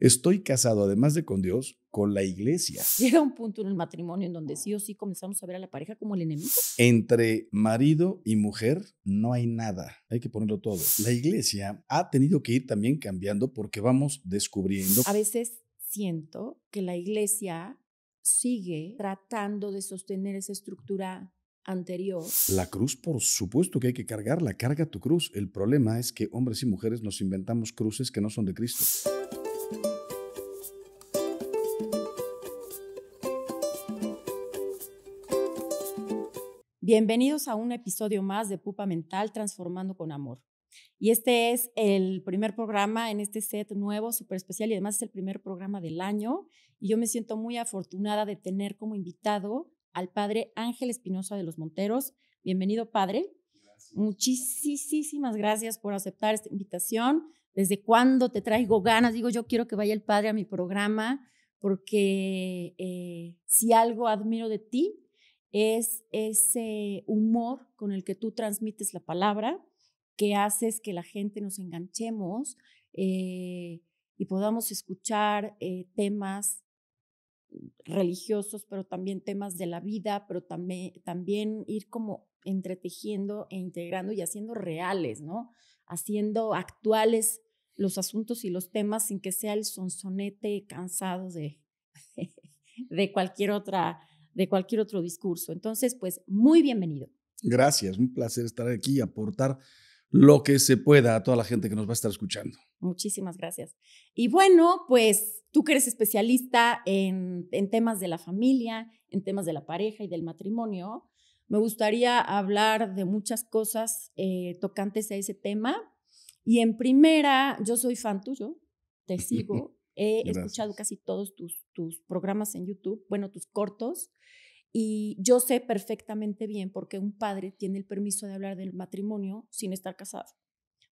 Estoy casado, además de con Dios, con la iglesia. Llega un punto en el matrimonio en donde sí o sí comenzamos a ver a la pareja como el enemigo. Entre marido y mujer no hay nada, hay que ponerlo todo. La iglesia ha tenido que ir también cambiando porque vamos descubriendo. A veces siento que la iglesia sigue tratando de sostener esa estructura anterior. La cruz, por supuesto que hay que cargarla, carga tu cruz. El problema es que hombres y mujeres nos inventamos cruces que no son de Cristo. Bienvenidos a un episodio más de Pupa Mental Transformando con Amor. Y este es el primer programa en este set nuevo, súper especial, y además es el primer programa del año. Y yo me siento muy afortunada de tener como invitado al padre Ángel Espinosa de los Monteros. Bienvenido, padre. Muchísimas gracias por aceptar esta invitación. Desde cuándo te traigo ganas, digo, yo quiero que vaya el padre a mi programa, porque eh, si algo admiro de ti es ese humor con el que tú transmites la palabra, que haces que la gente nos enganchemos eh, y podamos escuchar eh, temas religiosos, pero también temas de la vida, pero también, también ir como entretejiendo e integrando y haciendo reales, ¿no? Haciendo actuales los asuntos y los temas sin que sea el sonsonete cansado de, de cualquier otra de cualquier otro discurso. Entonces, pues muy bienvenido. Gracias, un placer estar aquí y aportar lo que se pueda a toda la gente que nos va a estar escuchando. Muchísimas gracias. Y bueno, pues tú que eres especialista en, temas de la familia, en temas de la pareja y del matrimonio, me gustaría hablar de muchas cosas eh, tocantes a ese tema. Y en primera, yo soy fan tuyo, te sigo He escuchado casi todos tus, programas en YouTube, bueno, tus cortos. Y yo sé perfectamente bien por qué un padre tiene el permiso de hablar del matrimonio sin estar casado.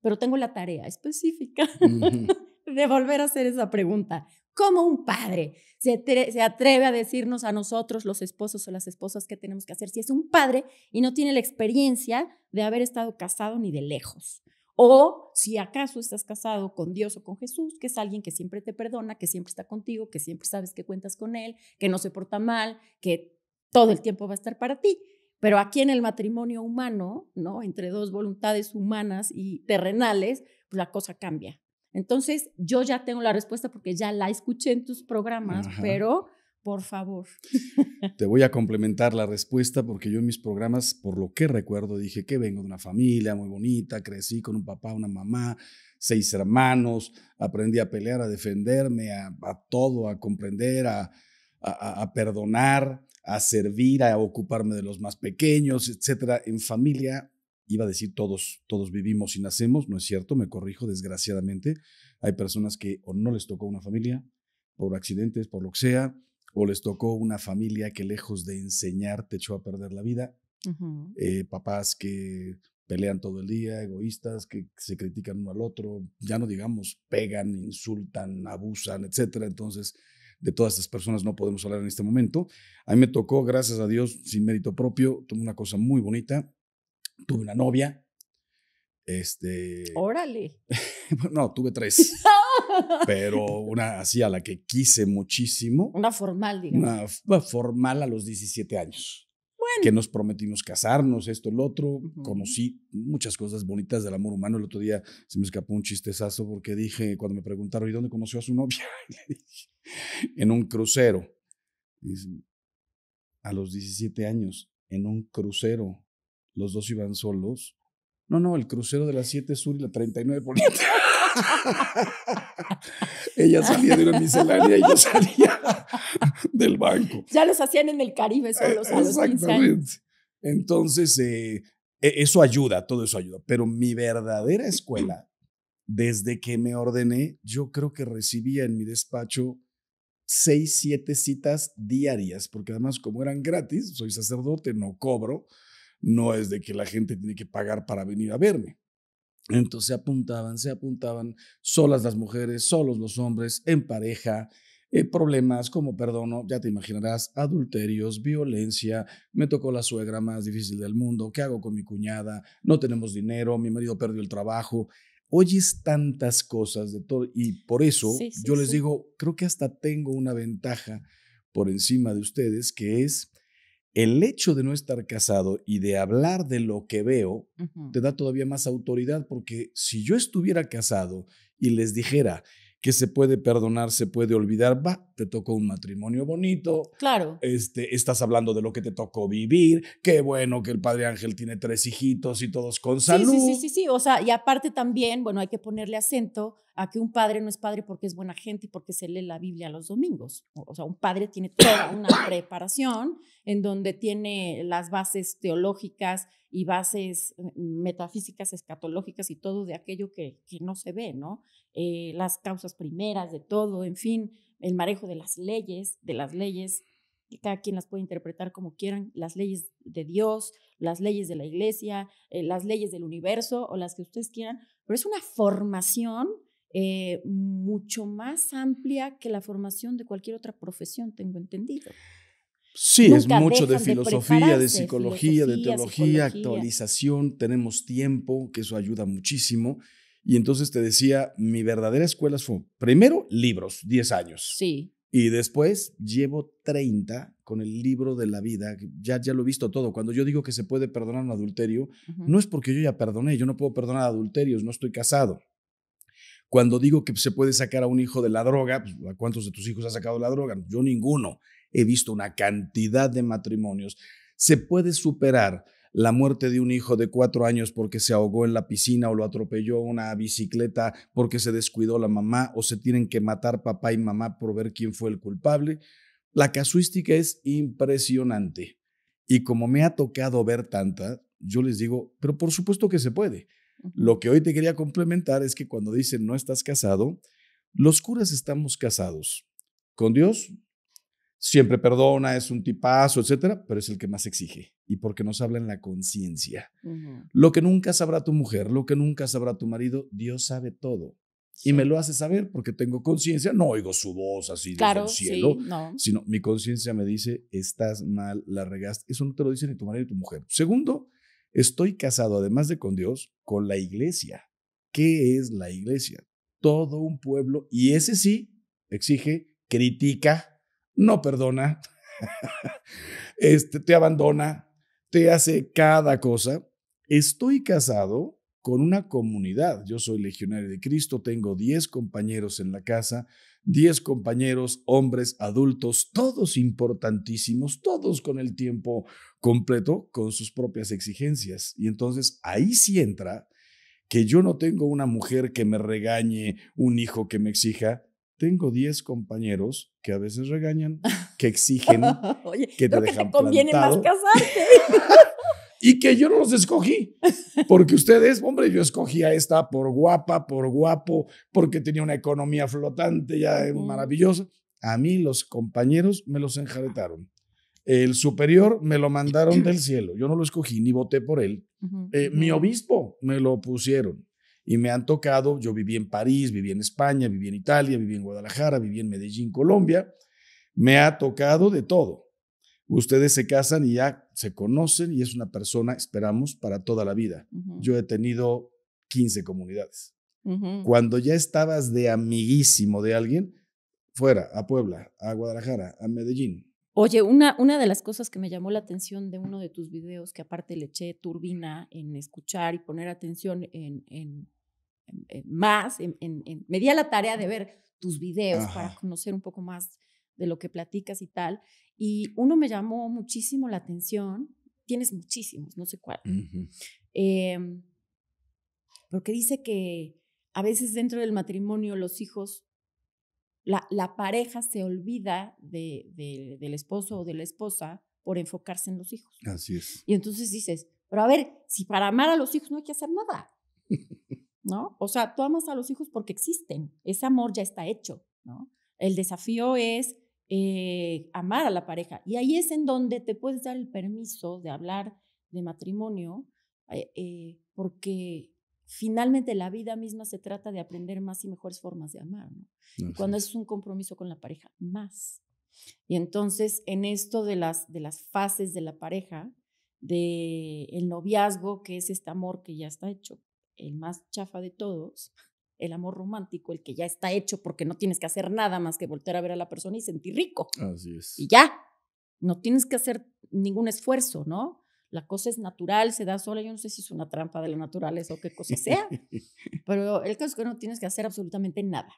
Pero tengo la tarea específica de volver a hacer esa pregunta. ¿Cómo un padre se, se, atreve a decirnos a nosotros, los esposos o las esposas, qué tenemos que hacer si es un padre y no tiene la experiencia de haber estado casado ni de lejos? O si acaso estás casado con Dios o con Jesús, que es alguien que siempre te perdona, que siempre está contigo, que siempre sabes que cuentas con Él, que no se porta mal, que todo el tiempo va a estar para ti. Pero aquí en el matrimonio humano, ¿no? Entre dos voluntades humanas y terrenales, pues la cosa cambia. Entonces, yo ya tengo la respuesta porque ya la escuché en tus programas, pero por favor. Te voy a complementar la respuesta porque yo en mis programas, por lo que recuerdo, dije que vengo de una familia muy bonita, crecí con un papá, una mamá, seis hermanos, aprendí a pelear, a defenderme, a, todo, a comprender, a, perdonar, a servir, a ocuparme de los más pequeños, etcétera. En familia iba a decir todos, todos vivimos y nacemos, no es cierto, me corrijo desgraciadamente. Hay personas que o no les tocó una familia por accidentes, por lo que sea, o les tocó una familia que lejos de enseñar te echó a perder la vida, eh, papás que pelean todo el día, egoístas, que se critican uno al otro, ya no digamos, pegan, insultan, abusan, etcétera. Entonces, de todas estas personas no podemos hablar en este momento. A mí me tocó, gracias a Dios, sin mérito propio, tuve una cosa muy bonita, tuve una novia, este. Órale. no, tuve tres. pero una así a la que quise muchísimo. Una formal, digamos. Una, formal a los 17 años. Bueno. Que nos prometimos casarnos, esto, el otro. Conocí muchas cosas bonitas del amor humano. El otro día se me escapó un chistezazo porque dije, cuando me preguntaron, ¿y dónde conoció a su novia? le dije, en un crucero. Dice, a los 17 años, en un crucero. Los dos iban solos. No, no, el crucero de las 7 Sur y la 39 Poniente. Ella salía de la miscelánea y yo salía del banco. Ya los hacían en el Caribe solos los Entonces, eh, e, eso ayuda, todo eso ayuda. Pero mi verdadera escuela, desde que me ordené, yo creo que recibía en mi despacho seis, siete citas diarias, porque además como eran gratis, soy sacerdote, no cobro, no es de que la gente tiene que pagar para venir a verme. Entonces se apuntaban, se apuntaban solas las mujeres, solos los hombres, en pareja, eh, problemas como perdono, ya te imaginarás, adulterios, violencia, me tocó la suegra más difícil del mundo, ¿qué hago con mi cuñada? No tenemos dinero, mi marido perdió el trabajo. Oyes tantas cosas de todo y por eso yo les digo, creo que hasta tengo una ventaja por encima de ustedes que es el hecho de no estar casado y de hablar de lo que veo te da todavía más autoridad porque si yo estuviera casado y les dijera que se puede perdonar, se puede olvidar, va, te tocó un matrimonio bonito. Claro. Este, estás hablando de lo que te tocó vivir, qué bueno que el padre Ángel tiene tres hijitos y todos con salud. Sí, sí, sí, sí, sí. o sea, y aparte también, bueno, hay que ponerle acento a que un padre no es padre porque es buena gente y porque se lee la Biblia los domingos. O sea, un padre tiene toda una preparación en donde tiene las bases teológicas y bases eh, metafísicas, escatológicas y todo de aquello que, no se ve, ¿no? Eh, las causas primeras de todo, en fin, el marejo de las leyes, de las leyes que cada quien las puede interpretar como quieran, las leyes de Dios, las leyes de la iglesia, eh, las leyes del universo o las que ustedes quieran, pero es una formación eh, mucho más amplia que la formación de cualquier otra profesión, tengo entendido. Sí, es mucho de filosofía, de, psicología, de teología, actualización, tenemos tiempo, que eso ayuda muchísimo. Y entonces te decía, mi verdadera escuela fue, primero, libros, 10 años. Sí. Y después llevo 30 con el libro de la vida, ya, ya lo he visto todo. Cuando yo digo que se puede perdonar un adulterio, no es porque yo ya perdoné, yo no puedo perdonar adulterios, no estoy casado. Cuando digo que se puede sacar a un hijo de la droga, pues, ¿a cuántos de tus hijos ha sacado la droga? Yo ninguno. He visto una cantidad de matrimonios. Se puede superar la muerte de un hijo de cuatro años porque se ahogó en la piscina o lo atropelló una bicicleta porque se descuidó la mamá o se tienen que matar papá y mamá por ver quién fue el culpable. La casuística es impresionante. Y como me ha tocado ver tanta, yo les digo, pero por supuesto que se puede. Lo que hoy te quería complementar es que cuando dicen no estás casado, los curas estamos casados con Dios. Siempre perdona, es un tipazo, etcétera, pero es el que más exige y porque nos habla en la conciencia. Lo que nunca sabrá tu mujer, lo que nunca sabrá tu marido, Dios sabe todo. Y me lo hace saber porque tengo conciencia, no oigo su voz así del cielo, no. sino mi conciencia me dice, estás mal, la regaste. Eso no te lo dice ni tu marido ni tu mujer. Segundo, Estoy casado, además de con Dios, con la iglesia. ¿Qué es la iglesia? Todo un pueblo, y ese sí, exige, critica, no perdona, este, te abandona, te hace cada cosa. Estoy casado con una comunidad. Yo soy legionario de Cristo, tengo 10 compañeros en la casa, 10 compañeros, hombres, adultos, todos importantísimos, todos con el tiempo completo, con sus propias exigencias. Y entonces ahí sí entra que yo no tengo una mujer que me regañe, un hijo que me exija. Tengo 10 compañeros que a veces regañan, que exigen, que te dejan que te conviene más casarte. y que yo no los escogí, porque ustedes, hombre, yo escogí a esta por guapa, por guapo, porque tenía una economía flotante ya maravillosa. A mí los compañeros me los enjaretaron. El superior me lo mandaron del cielo, yo no lo escogí ni voté por él. Eh, mi obispo me lo pusieron y me han tocado, yo viví en París, viví en España, viví en Italia, viví en Guadalajara, viví en Medellín, Colombia, me ha tocado de todo Ustedes se casan y ya se conocen y es una persona, esperamos, para toda la vida. Yo he tenido 15 comunidades. Cuando ya estabas de amiguísimo de alguien, fuera, a Puebla, a Guadalajara, a Medellín. Oye, una, una de las cosas que me llamó la atención de uno de tus videos, que aparte le eché turbina en escuchar y poner atención en, en, en, en más, me di a la tarea de ver tus videos para conocer un poco más de lo que platicas y tal. Y uno me llamó muchísimo la atención, tienes muchísimos, no sé cuál, em, porque dice que a veces dentro del matrimonio los hijos, la, la pareja se olvida del esposo o de la esposa por enfocarse en los hijos. Así es. Y entonces dices, pero a ver, si para amar a los hijos no hay que hacer nada, ¿no? O sea, tú amas a los hijos porque existen, ese amor ya está hecho, ¿no? El desafío es eh, amar a la pareja. Y ahí es en donde te puedes dar el permiso de hablar de matrimonio, eh, eh, porque finalmente la vida misma se trata de aprender más y mejores formas de amar, ¿no? cuando es un compromiso con la pareja, más. Y entonces en esto de las, de las fases de la pareja, de el noviazgo, que es este amor que ya está hecho, el más chafa de todos, el amor romántico, el que ya está hecho porque no tienes que hacer nada más que volver a ver a la persona y sentir rico. Así es. Y ya, no tienes que hacer ningún esfuerzo, ¿no? La cosa es natural, se da sola, yo no sé si es una trampa de la naturaleza o qué cosa sea, pero el caso es que no tienes que hacer absolutamente nada.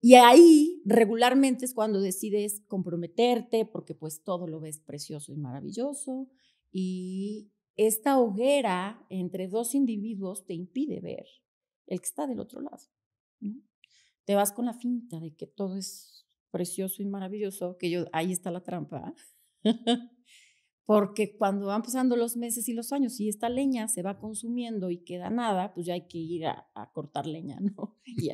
Y ahí regularmente es cuando decides comprometerte porque pues todo lo ves precioso y maravilloso y esta hoguera entre dos individuos te impide ver el que está del otro lado. Te vas con la finta de que todo es precioso y maravilloso, que yo, ahí está la trampa. Porque cuando van pasando los meses y los años y esta leña se va consumiendo y queda nada, pues ya hay que ir a, cortar leña, ¿no? Y,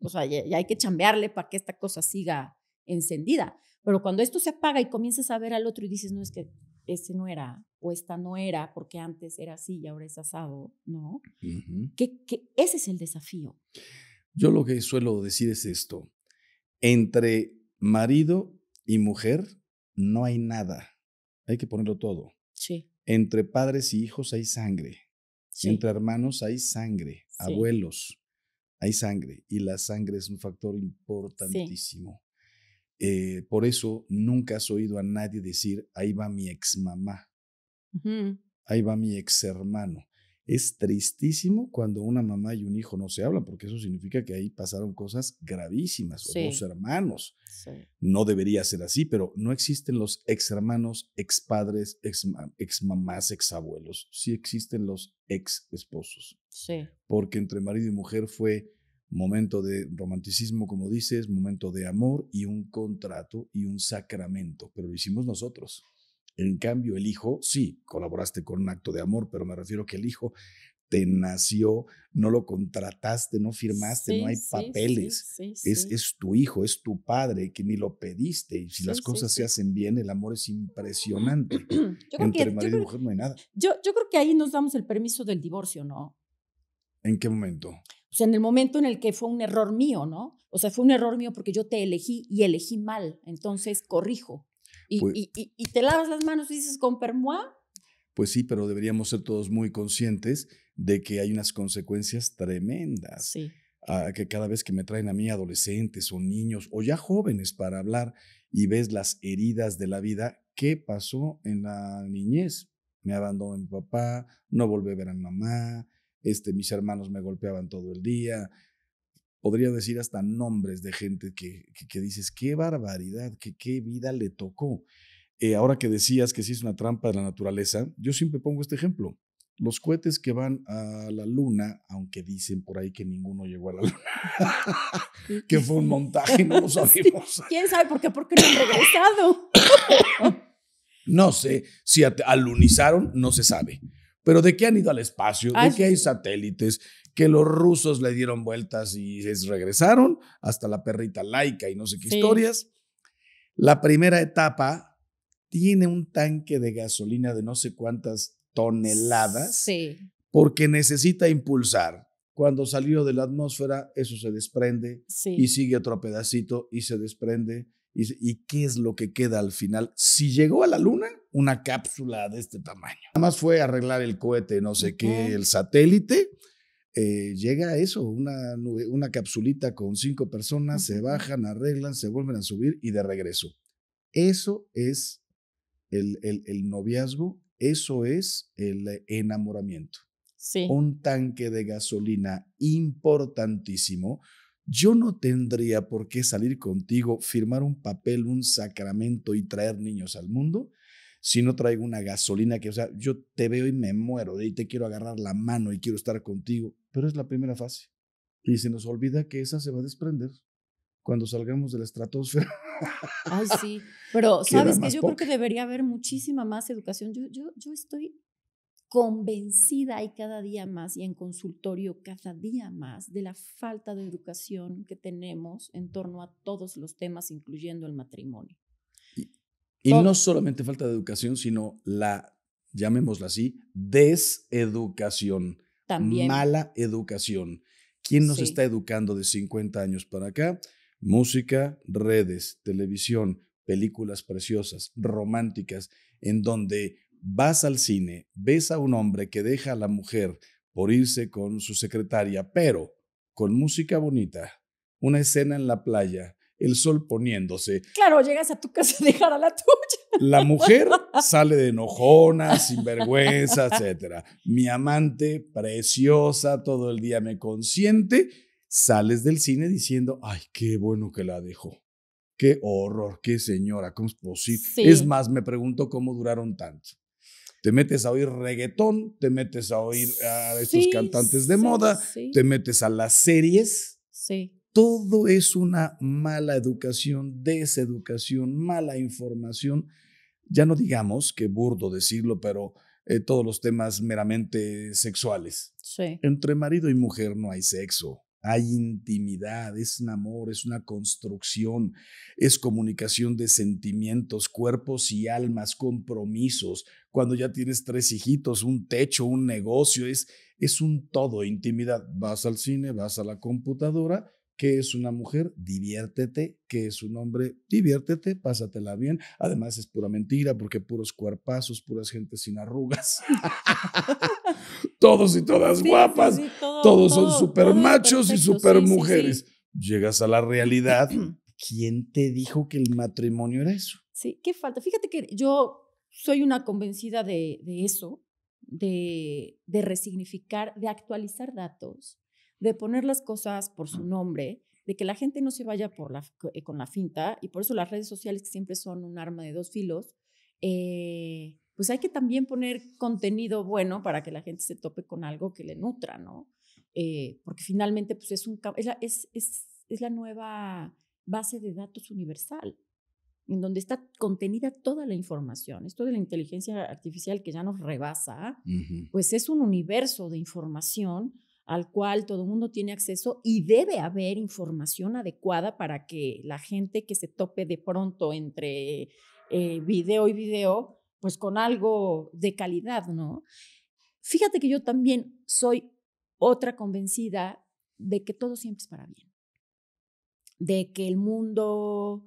o sea, ya, hay que chambearle para que esta cosa siga encendida. Pero cuando esto se apaga y comienzas a ver al otro y dices, no, es que ese no era, o esta no era, porque antes era así y ahora es asado, ¿no? ese es el desafío. Yo lo que suelo decir es esto, entre marido y mujer no hay nada, hay que ponerlo todo. Sí. Entre padres y hijos hay sangre, entre hermanos hay sangre, abuelos hay sangre y la sangre es un factor importantísimo. Eh, por eso nunca has oído a nadie decir, ahí va mi ex mamá, ahí va mi ex hermano. Es tristísimo cuando una mamá y un hijo no se hablan, porque eso significa que ahí pasaron cosas gravísimas, los hermanos. No debería ser así, pero no existen los ex hermanos, ex padres, ex, mamás, ex abuelos. Sí existen los ex esposos. Sí. Porque entre marido y mujer fue momento de romanticismo, como dices, momento de amor y un contrato y un sacramento, pero lo hicimos nosotros. En cambio, el hijo, sí, colaboraste con un acto de amor, pero me refiero que el hijo te nació, no lo contrataste, no firmaste, no hay papeles. es, es, tu hijo, es tu padre, que ni lo pediste. Y si las cosas se hacen bien, el amor es impresionante. yo Entre marido y mujer no hay nada. Yo, yo creo que ahí nos damos el permiso del divorcio, ¿no? ¿En qué momento? O sea, en el momento en el que fue un error mío, ¿no? O sea, fue un error mío porque yo te elegí y elegí mal, entonces corrijo. Y, pues te lavas las manos y dices, con permois. Pues sí, pero deberíamos ser todos muy conscientes de que hay unas consecuencias tremendas. Sí. Ah, que cada vez que me traen a mí adolescentes o niños o ya jóvenes para hablar y ves las heridas de la vida, ¿qué pasó en la niñez? Me abandonó mi papá, no volví a ver a mamá, este, mis hermanos me golpeaban todo el día. Podría decir hasta nombres de gente que, que, dices, qué barbaridad, que, qué vida le tocó. Eh, ahora que decías que sí es una trampa de la naturaleza, yo siempre pongo este ejemplo. Los cohetes que van a la luna, aunque dicen por ahí que ninguno llegó a la luna, que fue un montaje, no lo sabemos. ¿Quién sabe por qué? qué no han regresado. no sé, si alunizaron, no se sabe pero de qué han ido al espacio, de qué hay satélites, que los rusos le dieron vueltas y les regresaron, hasta la perrita laica y no sé qué historias. La primera etapa tiene un tanque de gasolina de no sé cuántas toneladas, porque necesita impulsar. Cuando salió de la atmósfera, eso se desprende y sigue otro pedacito y se desprende y, qué es lo que queda al final? Si llegó a la luna, una cápsula de este tamaño. Nada más fue arreglar el cohete, no sé qué, el satélite. Eh, llega eso, una, una capsulita con cinco personas, se bajan, arreglan, se vuelven a subir y de regreso. Eso es el, el, el noviazgo, eso es el enamoramiento. Sí. Un tanque de gasolina importantísimo yo no tendría por qué salir contigo, firmar un papel, un sacramento y traer niños al mundo si no traigo una gasolina que, o sea, yo te veo y me muero y te quiero agarrar la mano y quiero estar contigo, pero es la primera fase. Y se nos olvida que esa se va a desprender cuando salgamos de la estratosfera. Ay, sí, pero sabes que yo creo que debería haber muchísima más educación. Yo, yo, yo estoy convencida y cada día más y en consultorio cada día más de la falta de educación que tenemos en torno a todos los temas, incluyendo el matrimonio. Y, no solamente falta de educación, sino la, llamémosla así, deseducación. Mala educación. ¿Quién nos está educando de 50 años para acá? Música, redes, televisión, películas preciosas, románticas, en donde vas al cine, ves a un hombre que deja a la mujer por irse con su secretaria, pero con música bonita, una escena en la playa, el sol poniéndose. Claro, llegas a tu casa y dejar a la tuya. La mujer sale de enojona, sinvergüenza, etc. Mi amante, preciosa, todo el día me consiente. Sales del cine diciendo, ay, qué bueno que la dejó. Qué horror, qué señora, ¿cómo es posible? Es más, me pregunto cómo duraron tanto te metes a oír reggaetón, te metes a oír a estos cantantes de moda, te metes a las series. Sí. Todo es una mala educación, deseducación, mala información. Ya no digamos que burdo decirlo, pero eh, todos los temas meramente sexuales. Entre marido y mujer no hay sexo hay intimidad, es un amor, es una construcción, es comunicación de sentimientos, cuerpos y almas, compromisos, cuando ya tienes tres hijitos, un techo, un negocio, es, es un todo, intimidad. Vas al cine, vas a la computadora, ¿Qué es una mujer? Diviértete. ¿Qué es un hombre? Diviértete, pásatela bien. Además, es pura mentira porque puros cuerpazos, puras gente sin arrugas. Todos y todas guapas. Todos son super machos y super mujeres. Llegas a la realidad. ¿Quién te dijo que el matrimonio era eso? Sí, qué falta. Fíjate que yo soy una convencida de, eso, de, resignificar, de actualizar datos, de poner las cosas por su nombre, de que la gente no se vaya por eh, con la finta, y por eso las redes sociales que siempre son un arma de dos filos, eh, pues hay que también poner contenido bueno para que la gente se tope con algo que le nutra, ¿no? Eh, porque finalmente pues es, un, es la nueva base de datos universal en donde está contenida toda la información. Esto de la inteligencia artificial que ya nos rebasa, pues es un universo de información al cual todo el mundo tiene acceso y debe haber información adecuada para que la gente que se tope de pronto entre eh, video y video, pues con algo de calidad, ¿no? Fíjate que yo también soy otra convencida de que todo siempre es para bien, de que el mundo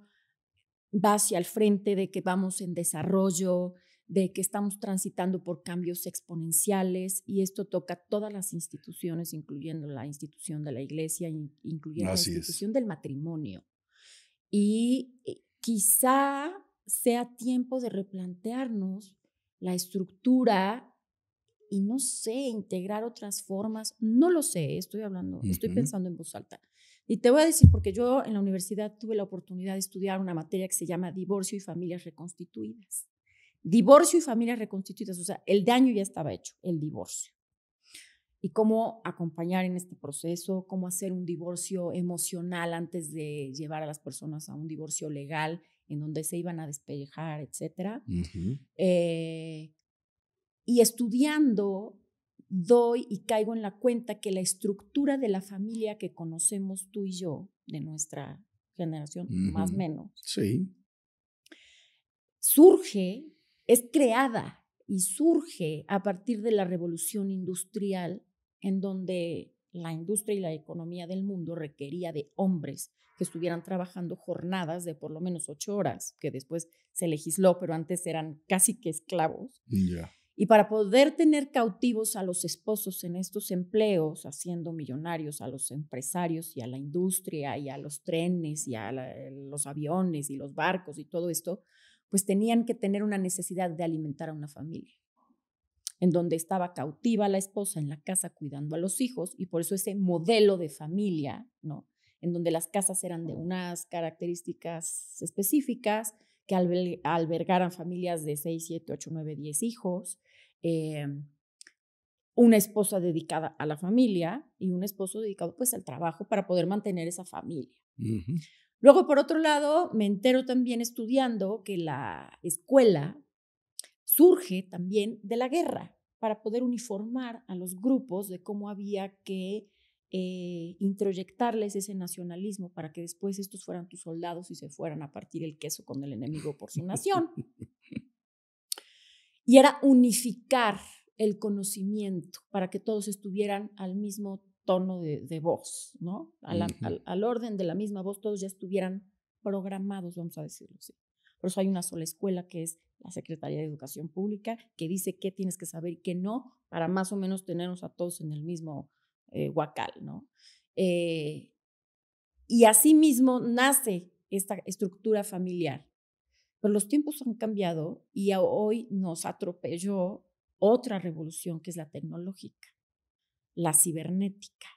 va hacia el frente de que vamos en desarrollo, de que estamos transitando por cambios exponenciales y esto toca todas las instituciones, incluyendo la institución de la iglesia, incluyendo la institución del matrimonio. Y eh, quizá sea tiempo de replantearnos la estructura y no sé, integrar otras formas, no lo sé, estoy hablando, estoy pensando en voz alta, y te voy a decir, porque yo en la universidad tuve la oportunidad de estudiar una materia que se llama divorcio y familias reconstituidas. Divorcio y familias reconstituidas, o sea, el daño ya estaba hecho, el divorcio. Y cómo acompañar en este proceso, cómo hacer un divorcio emocional antes de llevar a las personas a un divorcio legal en donde se iban a despejar, etc. Eh, y estudiando doy y caigo en la cuenta que la estructura de la familia que conocemos tú y yo, de nuestra generación, más o menos, surge, es creada y surge a partir de la revolución industrial en donde la industria y la economía del mundo requería de hombres que estuvieran trabajando jornadas de por lo menos ocho horas, que después se legisló, pero antes eran casi que esclavos. Y para poder tener cautivos a los esposos en estos empleos, haciendo millonarios a los empresarios y a la industria y a los trenes y a eh, los aviones y los barcos y todo esto, pues tenían que tener una necesidad de alimentar a una familia, en donde estaba cautiva la esposa en la casa cuidando a los hijos y por eso ese modelo de familia, ¿no? En donde las casas eran de unas características específicas, que albergaran familias de 6, 7, 8, 9, 10 hijos, em, una esposa dedicada a la familia y un esposo dedicado pues al trabajo para poder mantener esa familia. Luego, por otro lado, me entero también estudiando que la escuela surge también de la guerra para poder uniformar a los grupos de cómo había que eh, introyectarles ese nacionalismo para que después estos fueran tus soldados y se fueran a partir el queso con el enemigo por su nación. y era unificar el conocimiento para que todos estuvieran al mismo tono de, voz, ¿no? al, al, orden de la misma voz, todos ya estuvieran programados, vamos a decirlo así. Por eso hay una sola escuela que es la Secretaría de Educación Pública, que dice qué tienes que saber y qué no, para más o menos tenernos a todos en el mismo eh, Huacal, ¿no? Eh, y mismo nace esta estructura familiar. Pero los tiempos han cambiado y hoy nos atropelló otra revolución que es la tecnológica, la cibernética,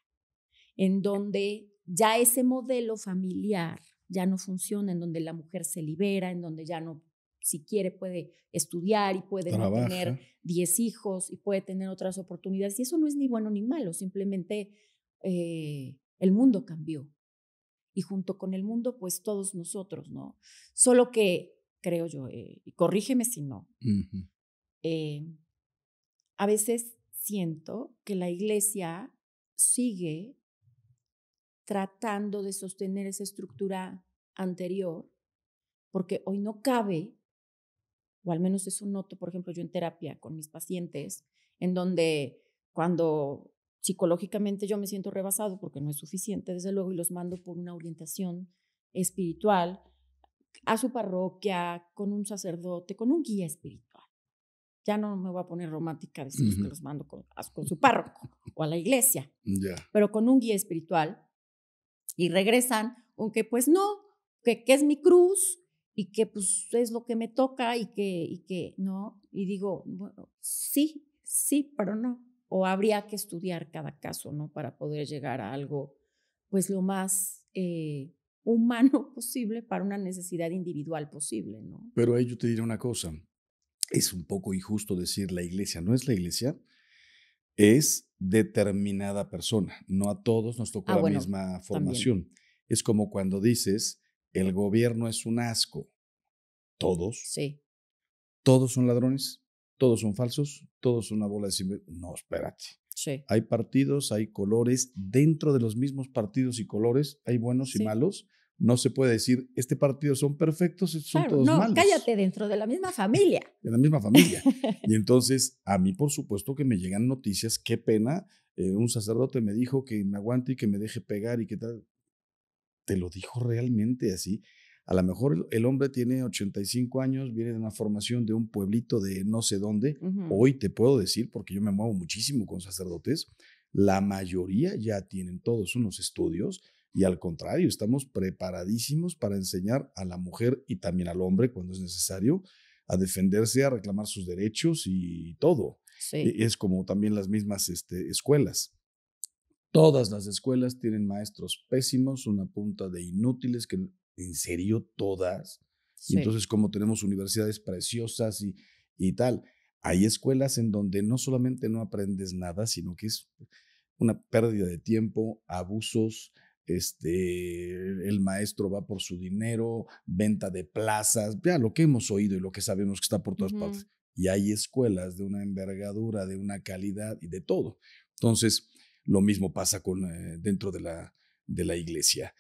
en donde ya ese modelo familiar ya no funciona, en donde la mujer se libera, en donde ya no si quiere puede estudiar y puede tener 10 hijos y puede tener otras oportunidades. Y eso no es ni bueno ni malo, simplemente eh, el mundo cambió. Y junto con el mundo, pues todos nosotros, ¿no? Solo que, creo yo, eh, y corrígeme si no, eh, a veces siento que la iglesia sigue tratando de sostener esa estructura anterior, porque hoy no cabe o al menos eso noto, por ejemplo, yo en terapia con mis pacientes, en donde cuando psicológicamente yo me siento rebasado porque no es suficiente, desde luego, y los mando por una orientación espiritual a su parroquia, con un sacerdote, con un guía espiritual. Ya no me voy a poner romántica decir que los mando con, su párroco o a la iglesia, pero con un guía espiritual y regresan, aunque pues no, que, que es mi cruz, y que pues es lo que me toca y que, y que no. Y digo, bueno, sí, sí, pero no. O habría que estudiar cada caso, ¿no? Para poder llegar a algo, pues lo más eh, humano posible para una necesidad individual posible, ¿no? Pero ahí yo te diré una cosa. Es un poco injusto decir la iglesia no es la iglesia, es determinada persona. No a todos nos tocó ah, la misma formación. Es como cuando dices, el gobierno es un asco. Todos. Sí. Todos son ladrones, todos son falsos, todos son una bola de... No, espérate. Sí. Hay partidos, hay colores, dentro de los mismos partidos y colores hay buenos y malos. No se puede decir, este partido son perfectos, son claro, no, Cállate dentro de la misma familia. De la misma familia. y entonces, a mí, por supuesto, que me llegan noticias, qué pena. Eh, un sacerdote me dijo que me aguante y que me deje pegar y que tal te lo dijo realmente así. A lo mejor el hombre tiene 85 años, viene de una formación de un pueblito de no sé dónde. Hoy te puedo decir, porque yo me muevo muchísimo con sacerdotes, la mayoría ya tienen todos unos estudios y al contrario, estamos preparadísimos para enseñar a la mujer y también al hombre cuando es necesario a defenderse, a reclamar sus derechos y todo. Es como también las mismas este, escuelas. Todas las escuelas tienen maestros pésimos, una punta de inútiles que en serio todas. Y entonces como tenemos universidades preciosas y, y tal, hay escuelas en donde no solamente no aprendes nada, sino que es una pérdida de tiempo, abusos, este, el maestro va por su dinero, venta de plazas, ya lo que hemos oído y lo que sabemos que está por todas partes. Y hay escuelas de una envergadura, de una calidad y de todo. Entonces, lo mismo pasa con, eh, dentro de la, de la iglesia.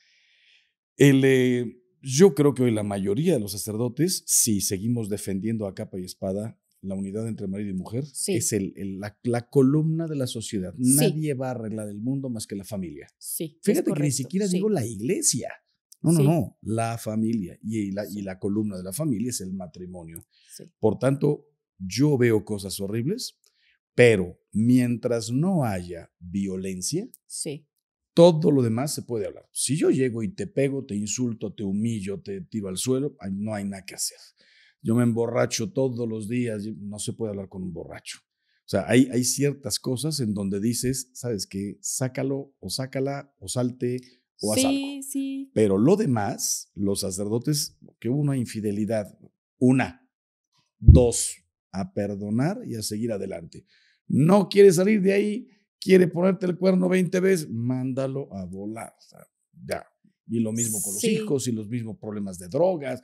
El, eh, yo creo que hoy la mayoría de los sacerdotes, si seguimos defendiendo a capa y espada la unidad entre marido y mujer, es el, la, columna de la sociedad. Nadie va a arreglar el mundo más que la familia. Fíjate que ni siquiera digo la iglesia. No, no, no, la familia. Y y la columna de la familia es el matrimonio. Por tanto, yo veo cosas horribles, pero mientras no haya violencia, sí. todo lo demás se puede hablar. Si yo llego y te pego, te insulto, te humillo, te tiro al suelo, no hay nada que hacer. Yo me emborracho todos los días, no se puede hablar con un borracho. O sea, hay, ciertas cosas en donde dices, ¿sabes que Sácalo o sácala o salte o haz sí, Sí. Pero lo demás, los sacerdotes, que hubo una infidelidad, una, dos, a perdonar y a seguir adelante no quiere salir de ahí, quiere ponerte el cuerno 20 veces, mándalo a volar. ya. Y lo mismo con los hijos y los mismos problemas de drogas.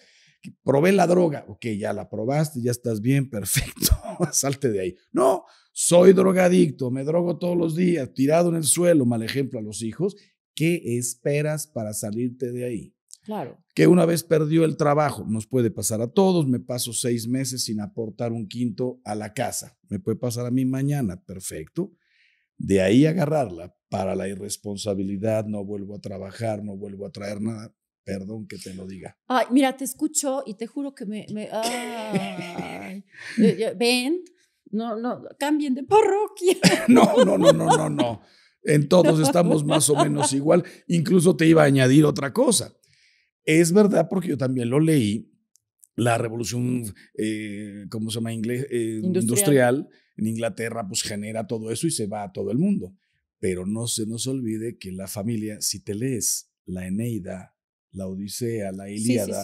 Probé la droga, ok, ya la probaste, ya estás bien, perfecto, salte de ahí. No, soy drogadicto, me drogo todos los días, tirado en el suelo, mal ejemplo a los hijos. ¿Qué esperas para salirte de ahí? Claro. Que una vez perdió el trabajo, nos puede pasar a todos, me paso seis meses sin aportar un quinto a la casa, me puede pasar a mí mañana, perfecto. De ahí agarrarla para la irresponsabilidad, no vuelvo a trabajar, no vuelvo a traer nada, Perdón que te lo diga. Ay, mira, te escucho y te juro que me. Eh, eh, ven, no, no, cambien de parroquia. No, no, no, no, no, no. En todos estamos más o menos igual. Incluso te iba a añadir otra cosa. Es verdad porque yo también lo leí, la revolución, eh, ¿cómo se llama? Inglés, eh, industrial. en Inglaterra, pues genera todo eso y se va a todo el mundo. Pero no se nos olvide que la familia, si te lees la Eneida, la Odisea, la Ilíada,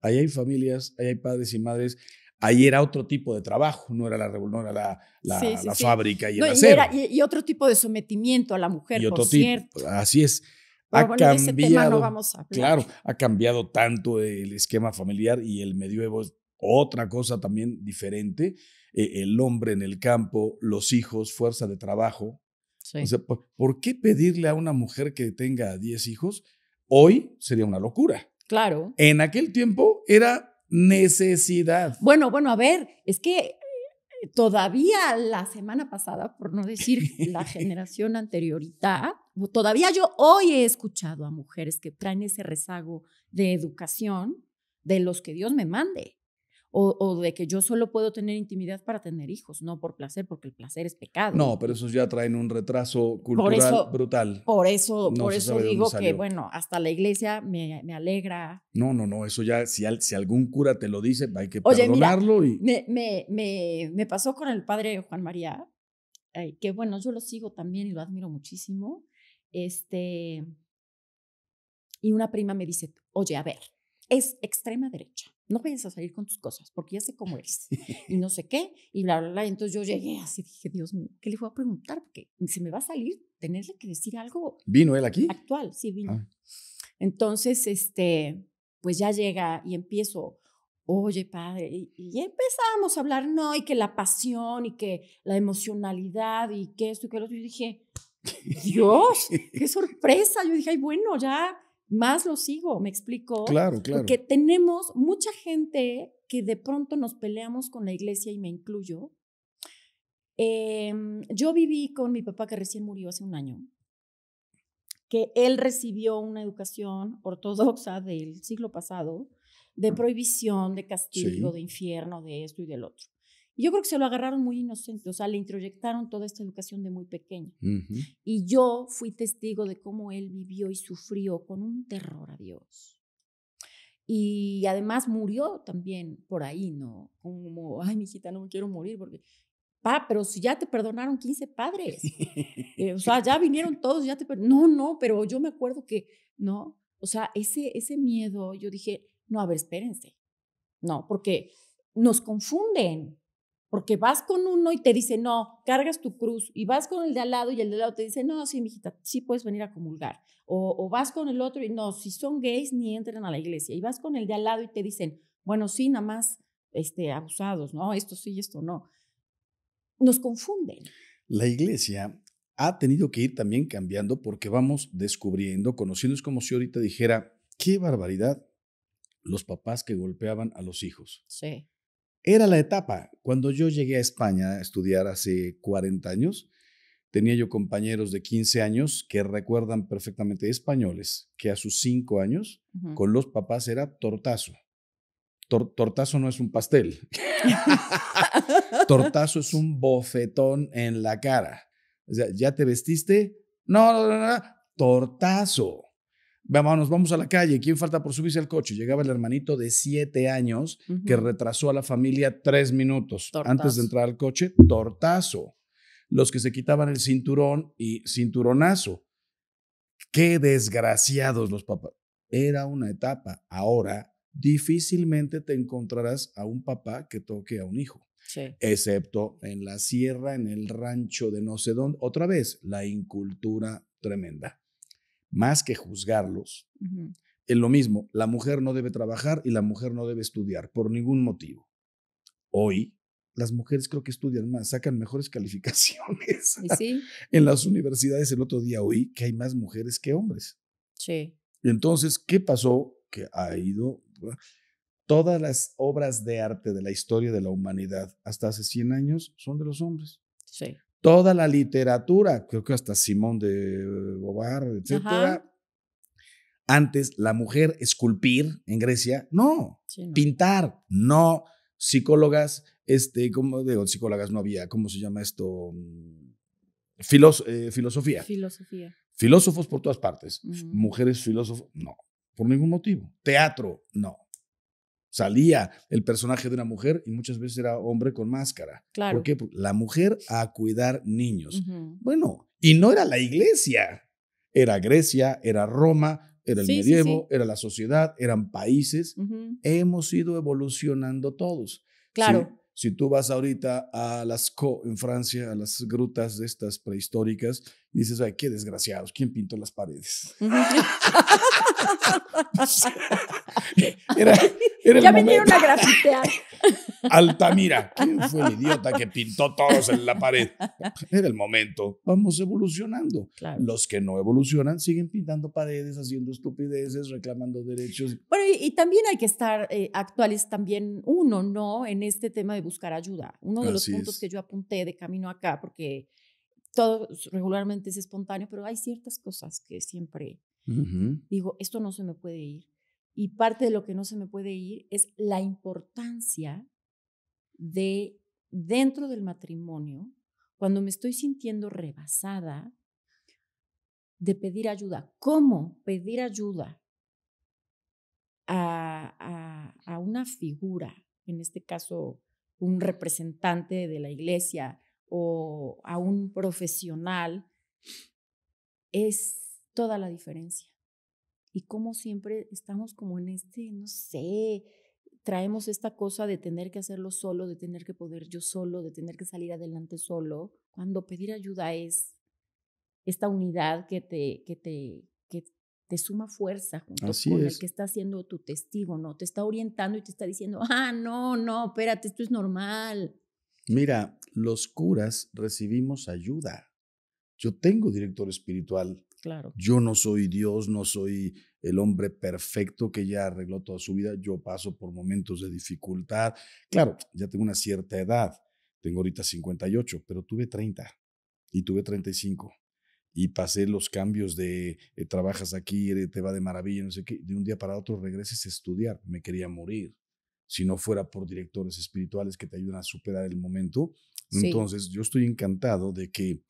ahí hay familias, ahí hay padres y madres ahí era otro tipo de trabajo, no era la, no era la, la, fábrica y el acero. Y, otro tipo de sometimiento a la mujer, por cierto. así es vamos a Claro, ha cambiado tanto el esquema familiar y el medioevo otra cosa también diferente. E, el hombre en el campo, los hijos, fuerza de trabajo. ¿por, ¿por, qué pedirle a una mujer que tenga 10 hijos hoy sería una locura? Claro. En aquel tiempo era necesidad. Bueno, bueno, a ver, es que todavía la semana pasada, por no decir la generación anteriorita, todavía yo hoy he escuchado a mujeres que traen ese rezago de educación de los que Dios me mande o, de que yo solo puedo tener intimidad para tener hijos, no por placer, porque el placer es pecado. No, pero eso ya traen un retraso cultural brutal. Por eso, por eso digo que, bueno, hasta la iglesia me, alegra. No, no, no, eso ya, si, si algún cura te lo dice, hay que Oye, y... me, pasó con el padre Juan María, que bueno, yo lo sigo también y lo admiro muchísimo. Este, y una prima me dice, oye, a ver, es extrema derecha no vayas a salir con tus cosas, porque ya sé cómo eres, y no sé qué, y bla, bla, bla. Entonces yo llegué así, dije, Dios mío, ¿qué le voy a preguntar? Porque se me va a salir tenerle que decir algo. ¿Vino él aquí? Actual, sí, vino. Ah. Entonces, este, pues ya llega y empiezo, oye, padre, y, y empezamos a hablar, no, y que la pasión, y que la emocionalidad, y que esto, y que lo otro. Yo dije, Dios, qué sorpresa. Yo dije, ay, bueno, ya más lo sigo, me explico. Claro, Porque tenemos mucha gente que de pronto nos peleamos con la iglesia y me incluyo. Em, yo viví con mi papá que recién murió hace un año, que él recibió una educación ortodoxa del siglo pasado, de prohibición, de castigo, de infierno, de esto y del otro yo creo que se lo agarraron muy inocente, o sea, le introyectaron toda esta educación de muy pequeño. Y yo fui testigo de cómo él vivió y sufrió con un terror a Dios. Y además murió también por ahí, ¿no? Como, ay, mi hijita, no me quiero morir porque... Pa, pero si ya te perdonaron 15 padres. Eh, o sea, ya vinieron todos, ya te... No, no, pero yo me acuerdo que, ¿no? O sea, ese, ese miedo, yo dije, no, a ver, espérense. No, porque nos confunden porque vas con uno y te dice, no, cargas tu cruz. Y vas con el de al lado y el de al lado te dice, no, sí, mijita, sí puedes venir a comulgar. O, vas con el otro y no, si son gays ni entran a la iglesia. Y vas con el de al lado y te dicen, bueno, sí, nada más este, abusados, ¿no? Esto sí, esto no. Nos confunden. La iglesia ha tenido que ir también cambiando porque vamos descubriendo, conociendo. Es como si ahorita dijera, qué barbaridad los papás que golpeaban a los hijos. Sí era la etapa. Cuando yo llegué a España a estudiar hace 40 años, tenía yo compañeros de 15 años que recuerdan perfectamente españoles, que a sus 5 años con los papás era tortazo. tortazo no es un pastel. tortazo es un bofetón en la cara. O sea, ¿ya te vestiste? no, no, no. Tortazo vamos, vamos a la calle, ¿quién falta por subirse al coche? Llegaba el hermanito de siete años que retrasó a la familia tres minutos antes de entrar al coche, tortazo. Los que se quitaban el cinturón y cinturonazo. Qué desgraciados los papás. Era una etapa. Ahora difícilmente te encontrarás a un papá que toque a un hijo. Excepto en la sierra, en el rancho de no sé dónde. Otra vez, la incultura tremenda más que juzgarlos, es lo mismo, la mujer no debe trabajar y la mujer no debe estudiar por ningún motivo. Hoy, las mujeres creo que estudian más, sacan mejores calificaciones. sí? en las universidades el otro día oí que hay más mujeres que hombres. Sí. Entonces, ¿qué pasó? Que ha ido... Todas las obras de arte de la historia de la humanidad hasta hace 100 años son de los hombres. Sí toda la literatura, creo que hasta Simón de Bobar, etcétera. Antes la mujer esculpir en Grecia, no, pintar, no, psicólogas, este, como digo, psicólogas no había, ¿cómo se llama esto? Mm, eh, filosofía. Filosofía. Filósofos por todas partes, mujeres filósofos, no, por ningún motivo. Teatro, no salía el personaje de una mujer y muchas veces era hombre con máscara. Claro. ¿Por qué? La mujer a cuidar niños. Bueno, y no era la iglesia, era Grecia, era Roma, era el medievo, era la sociedad, eran países. Hemos ido evolucionando todos. Claro. Si, si tú vas ahorita a las Co en Francia, a las grutas de estas prehistóricas, dices, ay, qué desgraciados, ¿quién pintó las paredes? era, ya vinieron a grafitear. Altamira, ¿quién fue el idiota que pintó todos en la pared? Era el momento. Vamos evolucionando. Los que no evolucionan siguen pintando paredes, haciendo estupideces, reclamando derechos. Bueno, y, también hay que estar eh, actuales también uno, ¿no? En este tema de buscar ayuda. Uno de los puntos que yo apunté de camino acá, porque todo regularmente es espontáneo, pero hay ciertas cosas que siempre digo, esto no se me puede ir. Y parte de lo que no se me puede ir es la importancia de dentro del matrimonio, cuando me estoy sintiendo rebasada, de pedir ayuda. ¿Cómo pedir ayuda a, a una figura, en este caso un representante de la iglesia, o a un profesional, es toda la diferencia. Y como siempre estamos como en este, no sé, traemos esta cosa de tener que hacerlo solo, de tener que poder yo solo, de tener que salir adelante solo, cuando pedir ayuda es esta unidad que te, que te, que te suma fuerza junto con el que está siendo tu testigo, ¿no? Te está orientando y te está diciendo, ah, no, no, espérate, esto es normal. Mira, los curas recibimos ayuda. Yo tengo director espiritual. Claro. Yo no soy Dios, no soy el hombre perfecto que ya arregló toda su vida. Yo paso por momentos de dificultad. Claro, ya tengo una cierta edad. Tengo ahorita 58, pero tuve 30 y tuve 35 y pasé los cambios de eh, trabajas aquí, eh, te va de maravilla, no sé qué, de un día para otro regreses a estudiar, me quería morir si no fuera por directores espirituales que te ayudan a superar el momento. Entonces, yo estoy encantado de que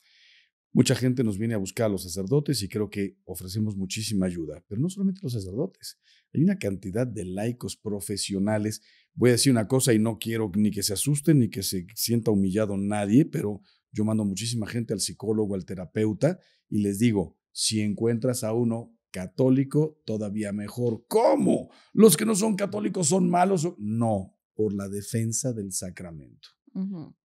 mucha gente nos viene a buscar a los sacerdotes y creo que ofrecemos muchísima ayuda, pero no solamente los sacerdotes, hay una cantidad de laicos profesionales. Voy a decir una cosa y no quiero ni que se asusten ni que se sienta humillado nadie, pero yo mando muchísima gente al psicólogo, al terapeuta y les digo, si encuentras a uno católico, todavía mejor. ¿Cómo? ¿Los que no son católicos son malos? No, por la defensa del sacramento.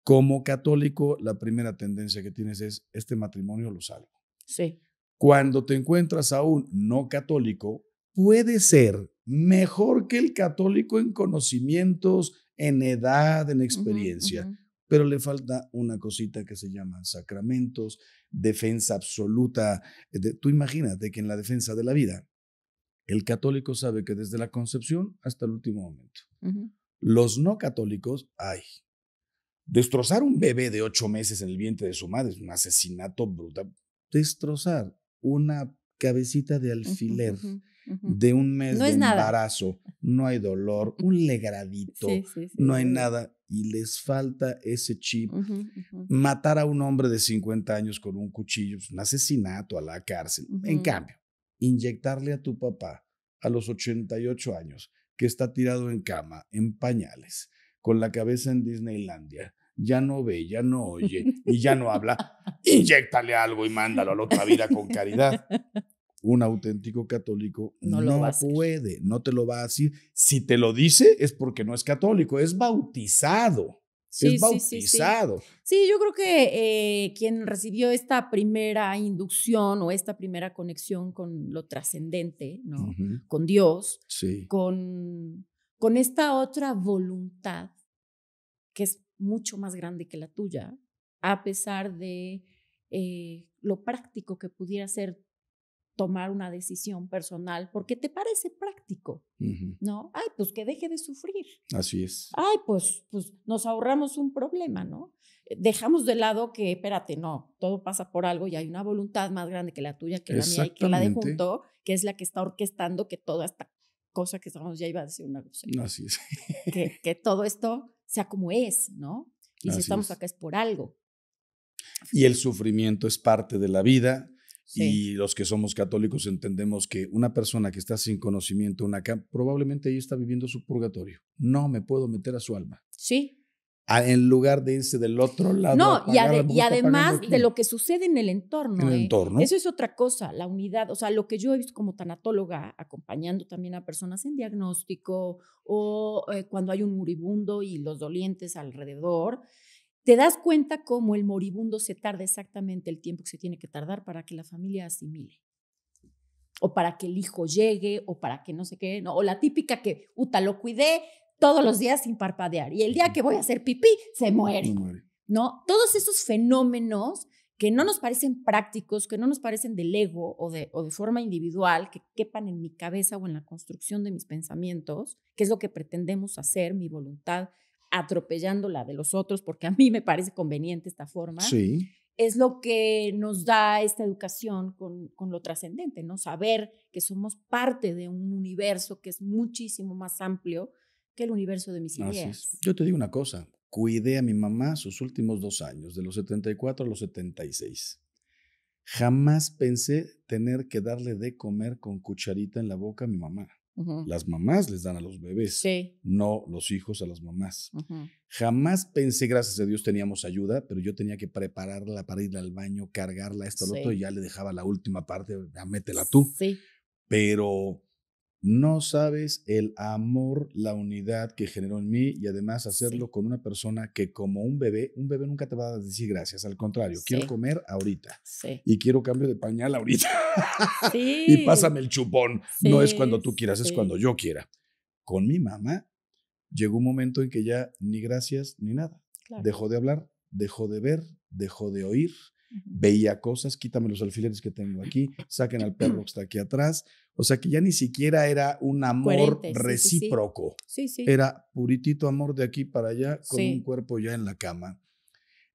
Como católico, la primera tendencia que tienes es, este matrimonio lo salvo. Sí. Cuando te encuentras a un no católico, puede ser mejor que el católico en conocimientos, en edad, en experiencia pero le falta una cosita que se llama sacramentos, defensa absoluta. Eh, tú imagínate que en la defensa de la vida, el católico sabe que desde la concepción hasta el último momento. Los no católicos, ay, destrozar un bebé de ocho meses en el vientre de su madre es un asesinato brutal. Destrozar una cabecita de alfiler de un mes de embarazo, no hay dolor, un legradito, no hay nada y les falta ese chip. Matar a un hombre de 50 años con un cuchillo es un asesinato a la cárcel. En cambio, inyectarle a tu papá a los 88 años que está tirado en cama, en pañales, con la cabeza en Disneylandia, ya no ve, ya no oye y ya no habla, inyectale algo y mándalo a la otra vida con caridad un auténtico católico no, lo puede, no te lo va a decir. Si te lo dice es porque no es católico, es bautizado. es bautizado. Sí, yo creo que eh, quien recibió esta primera inducción o esta primera conexión con lo trascendente, ¿no? Con Dios, con, con esta otra voluntad que es mucho más grande que la tuya, a pesar de eh, lo práctico que pudiera ser tomar una decisión personal porque te parece práctico, ¿no? Ay, pues que deje de sufrir. Así es. Ay, pues, pues nos ahorramos un problema, ¿no? Eh, dejamos de lado que, espérate, no, todo pasa por algo y hay una voluntad más grande que la tuya, que la mía y que la de junto, que es la que está orquestando que toda esta cosa que estamos, ya iba a decir una cosa. así es. Que, todo esto sea como es, ¿no? Y si estamos acá es por algo. Y el sufrimiento es parte de la vida y los que somos católicos entendemos que una persona que está sin conocimiento, una probablemente ella está viviendo su purgatorio. No me puedo meter a su alma. Sí. Ah, en lugar de irse del otro lado. No, y, además de lo que sucede en el entorno. En el ¿eh? entorno. Eso es otra cosa, la unidad. O sea, lo que yo he visto como tanatóloga, acompañando también a personas en diagnóstico o eh, cuando hay un moribundo y los dolientes alrededor te das cuenta cómo el moribundo se tarda exactamente el tiempo que se tiene que tardar para que la familia asimile. O para que el hijo llegue, o para que no sé qué, o la típica que, uta, lo cuidé todos los días sin parpadear. Y el día que voy a hacer pipí, se muere. No, Todos esos fenómenos que no nos parecen prácticos, que no nos parecen del ego o de, o de forma individual, que quepan en mi cabeza o en la construcción de mis pensamientos, que es lo que pretendemos hacer, mi voluntad atropellándola de los otros, porque a mí me parece conveniente esta forma. Sí. Es lo que nos da esta educación con, lo trascendente, ¿no? Saber que somos parte de un universo que es muchísimo más amplio que el universo de mis ideas. Yo te digo una cosa, cuidé a mi mamá sus últimos dos años, de los 74 a los 76. Jamás pensé tener que darle de comer con cucharita en la boca a mi mamá. Las mamás les dan a los bebés, no los hijos a las mamás. Jamás pensé, gracias a Dios teníamos ayuda, pero yo tenía que prepararla para ir al baño, cargarla, esto, lo otro, y ya le dejaba la última parte, ya ah, métela tú. Sí. Pero no sabes el amor, la unidad que generó en mí y además hacerlo con una persona que como un bebé, un bebé nunca te va a decir gracias, al contrario, quiero comer ahorita y quiero cambio de pañal ahorita y pásame el chupón. no es cuando tú quieras, es cuando yo quiera. Con mi mamá llegó un momento en que ya ni gracias ni nada. Dejó de hablar, dejó de ver, dejó de oír veía cosas, quítame los alfileres que tengo aquí, saquen al perro que está aquí atrás. O sea que ya ni siquiera era un amor recíproco. Era puritito amor de aquí para allá con un cuerpo ya en la cama.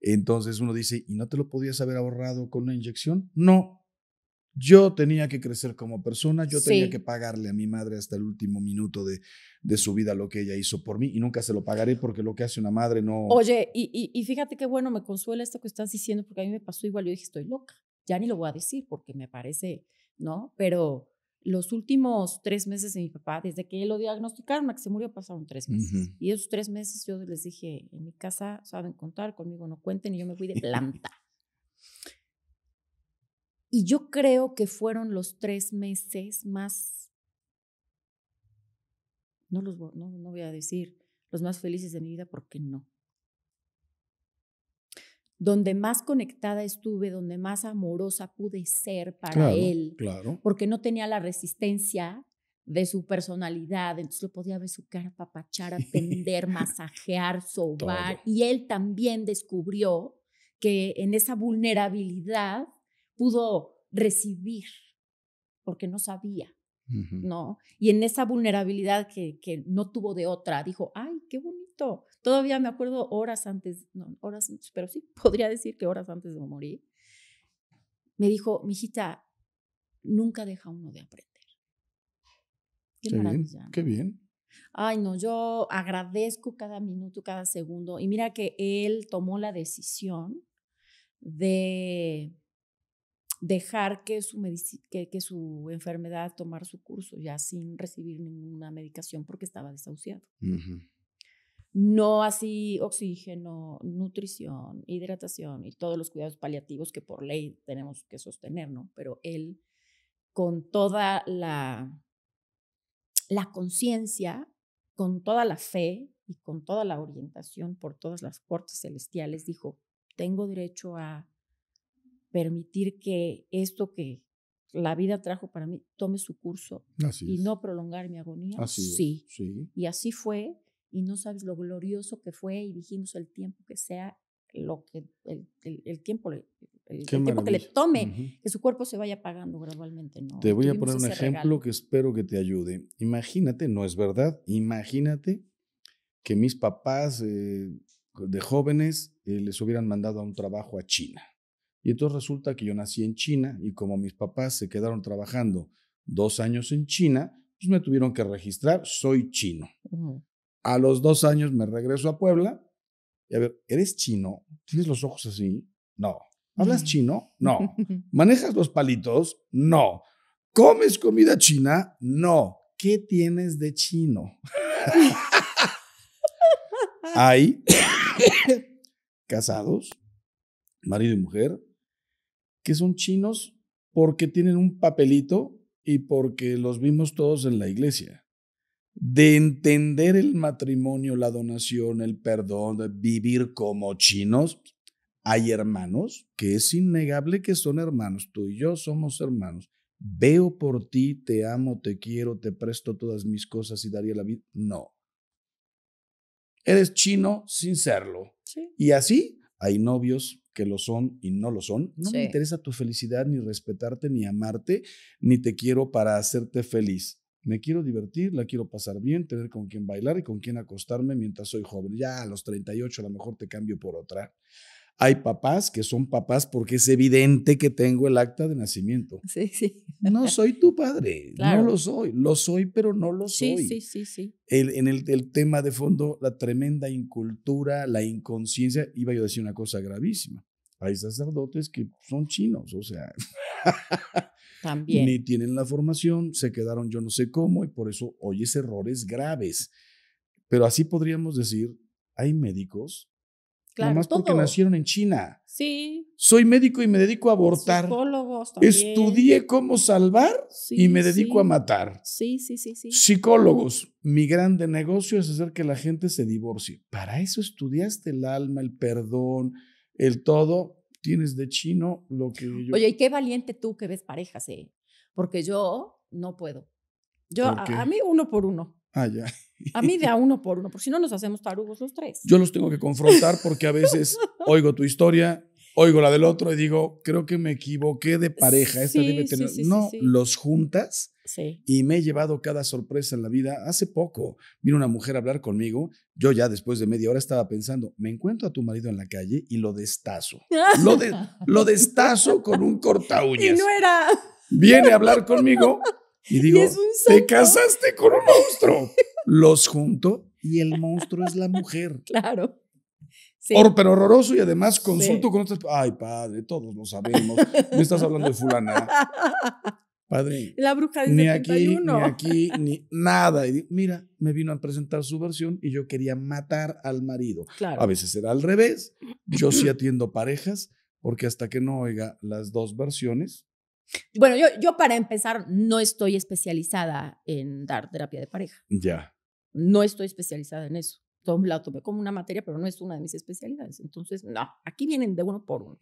Entonces uno dice, ¿y no te lo podías haber ahorrado con una inyección? No, yo tenía que crecer como persona, yo tenía que pagarle a mi madre hasta el último minuto de, su vida lo que ella hizo por mí y nunca se lo pagaré porque lo que hace una madre no... Oye, y, y, fíjate qué bueno, me consuela esto que estás diciendo porque a mí me pasó igual, yo dije, estoy loca, ya ni lo voy a decir porque me parece, ¿no? Pero los últimos tres meses de mi papá, desde que lo diagnosticaron a que se murió, pasaron tres meses. Y esos tres meses yo les dije, en mi casa saben contar, conmigo no cuenten y yo me fui de planta. Y yo creo que fueron los tres meses más, no los no, voy a decir, los más felices de mi vida, porque no. Donde más conectada estuve, donde más amorosa pude ser para él, claro. porque no tenía la resistencia de su personalidad, entonces lo podía ver su cara apapachar, atender, masajear, sobar, y él también descubrió que en esa vulnerabilidad pudo recibir porque no sabía, ¿no? Y en esa vulnerabilidad que, que no tuvo de otra, dijo, ay, qué bonito. Todavía me acuerdo horas antes, no, horas, pero sí, podría decir que horas antes de morir, me dijo, hijita, nunca deja uno de aprender. Qué, Bien, qué bien. Ay, no, yo agradezco cada minuto, cada segundo. Y mira que él tomó la decisión de dejar que su, que, su enfermedad tomar su curso ya sin recibir ninguna medicación porque estaba desahuciado. No así oxígeno, nutrición, hidratación y todos los cuidados paliativos que por ley tenemos que sostener, ¿no? Pero él, con toda la, la conciencia, con toda la fe y con toda la orientación por todas las puertas celestiales, dijo, tengo derecho a permitir que esto que la vida trajo para mí tome su curso y no prolongar mi agonía. Así sí. Y así fue, y no sabes lo glorioso que fue, y dijimos el tiempo que sea, lo que el, tiempo, que le tome, que su cuerpo se vaya apagando gradualmente. te voy a poner un ejemplo que espero que te ayude. Imagínate, no es verdad, imagínate que mis papás eh, de jóvenes eh, les hubieran mandado a un trabajo a China y entonces resulta que yo nací en China y como mis papás se quedaron trabajando dos años en China, pues me tuvieron que registrar, soy chino. A los dos años me regreso a Puebla y a ver, ¿eres chino? ¿Tienes los ojos así? No. ¿Hablas mm. chino? No. ¿Manejas los palitos? No. ¿Comes comida china? No. ¿Qué tienes de chino? Hay casados, marido y mujer, que son chinos porque tienen un papelito y porque los vimos todos en la iglesia. De entender el matrimonio, la donación, el perdón, de vivir como chinos, hay hermanos que es innegable que son hermanos. Tú y yo somos hermanos. Veo por ti, te amo, te quiero, te presto todas mis cosas y daría la vida. No. Eres chino sin serlo. Y así hay novios, que lo son y no lo son. No me interesa tu felicidad, ni respetarte, ni amarte, ni te quiero para hacerte feliz. Me quiero divertir, la quiero pasar bien, tener con quién bailar y con quién acostarme mientras soy joven. Ya a los 38 a lo mejor te cambio por otra. Hay papás que son papás porque es evidente que tengo el acta de nacimiento. Sí, sí. No soy tu padre, no lo soy. Lo soy, pero no lo soy. Sí, sí, sí. sí. en el, el, tema de fondo, la tremenda incultura, la inconsciencia, iba yo a decir una cosa gravísima. Hay sacerdotes que son chinos, o sea. También. Ni tienen la formación, se quedaron yo no sé cómo y por eso oyes errores graves. Pero así podríamos decir, hay médicos Claro, porque nacieron en China. Sí. Soy médico y me dedico a abortar. Psicólogos también. Estudié cómo salvar y me dedico a matar. Sí, sí, sí, sí. Psicólogos, mi grande negocio es hacer que la gente se divorcie. Para eso estudiaste el alma, el perdón, el todo. Tienes de chino lo que yo. Oye, y qué valiente tú que ves parejas, ¿eh? Porque yo no puedo. Yo, a, a mí uno por uno. Ah, ya. A mí de a uno por uno, por si no nos hacemos tarugos los tres. Yo los tengo que confrontar porque a veces oigo tu historia, oigo la del otro y digo, creo que me equivoqué de pareja. Esta debe tener. no, los juntas. Y me he llevado cada sorpresa en la vida. Hace poco vino una mujer a hablar conmigo. Yo ya después de media hora estaba pensando, me encuentro a tu marido en la calle y lo destazo. lo, lo destazo con un corta uñas. Y no era. Viene a hablar conmigo y digo, te casaste con un monstruo los junto y el monstruo es la mujer. Claro. pero horroroso y además consulto con otras. Ay, padre, todos lo sabemos. Me estás hablando de fulana. Padre. La bruja de ni Aquí, ni aquí, ni nada. Y mira, me vino a presentar su versión y yo quería matar al marido. Claro. A veces era al revés. Yo sí atiendo parejas porque hasta que no oiga las dos versiones. Bueno, yo, yo para empezar no estoy especializada en dar terapia de pareja. Ya no estoy especializada en eso. tomé como una materia, pero no es una de mis especialidades. Entonces, no, aquí vienen de uno por uno.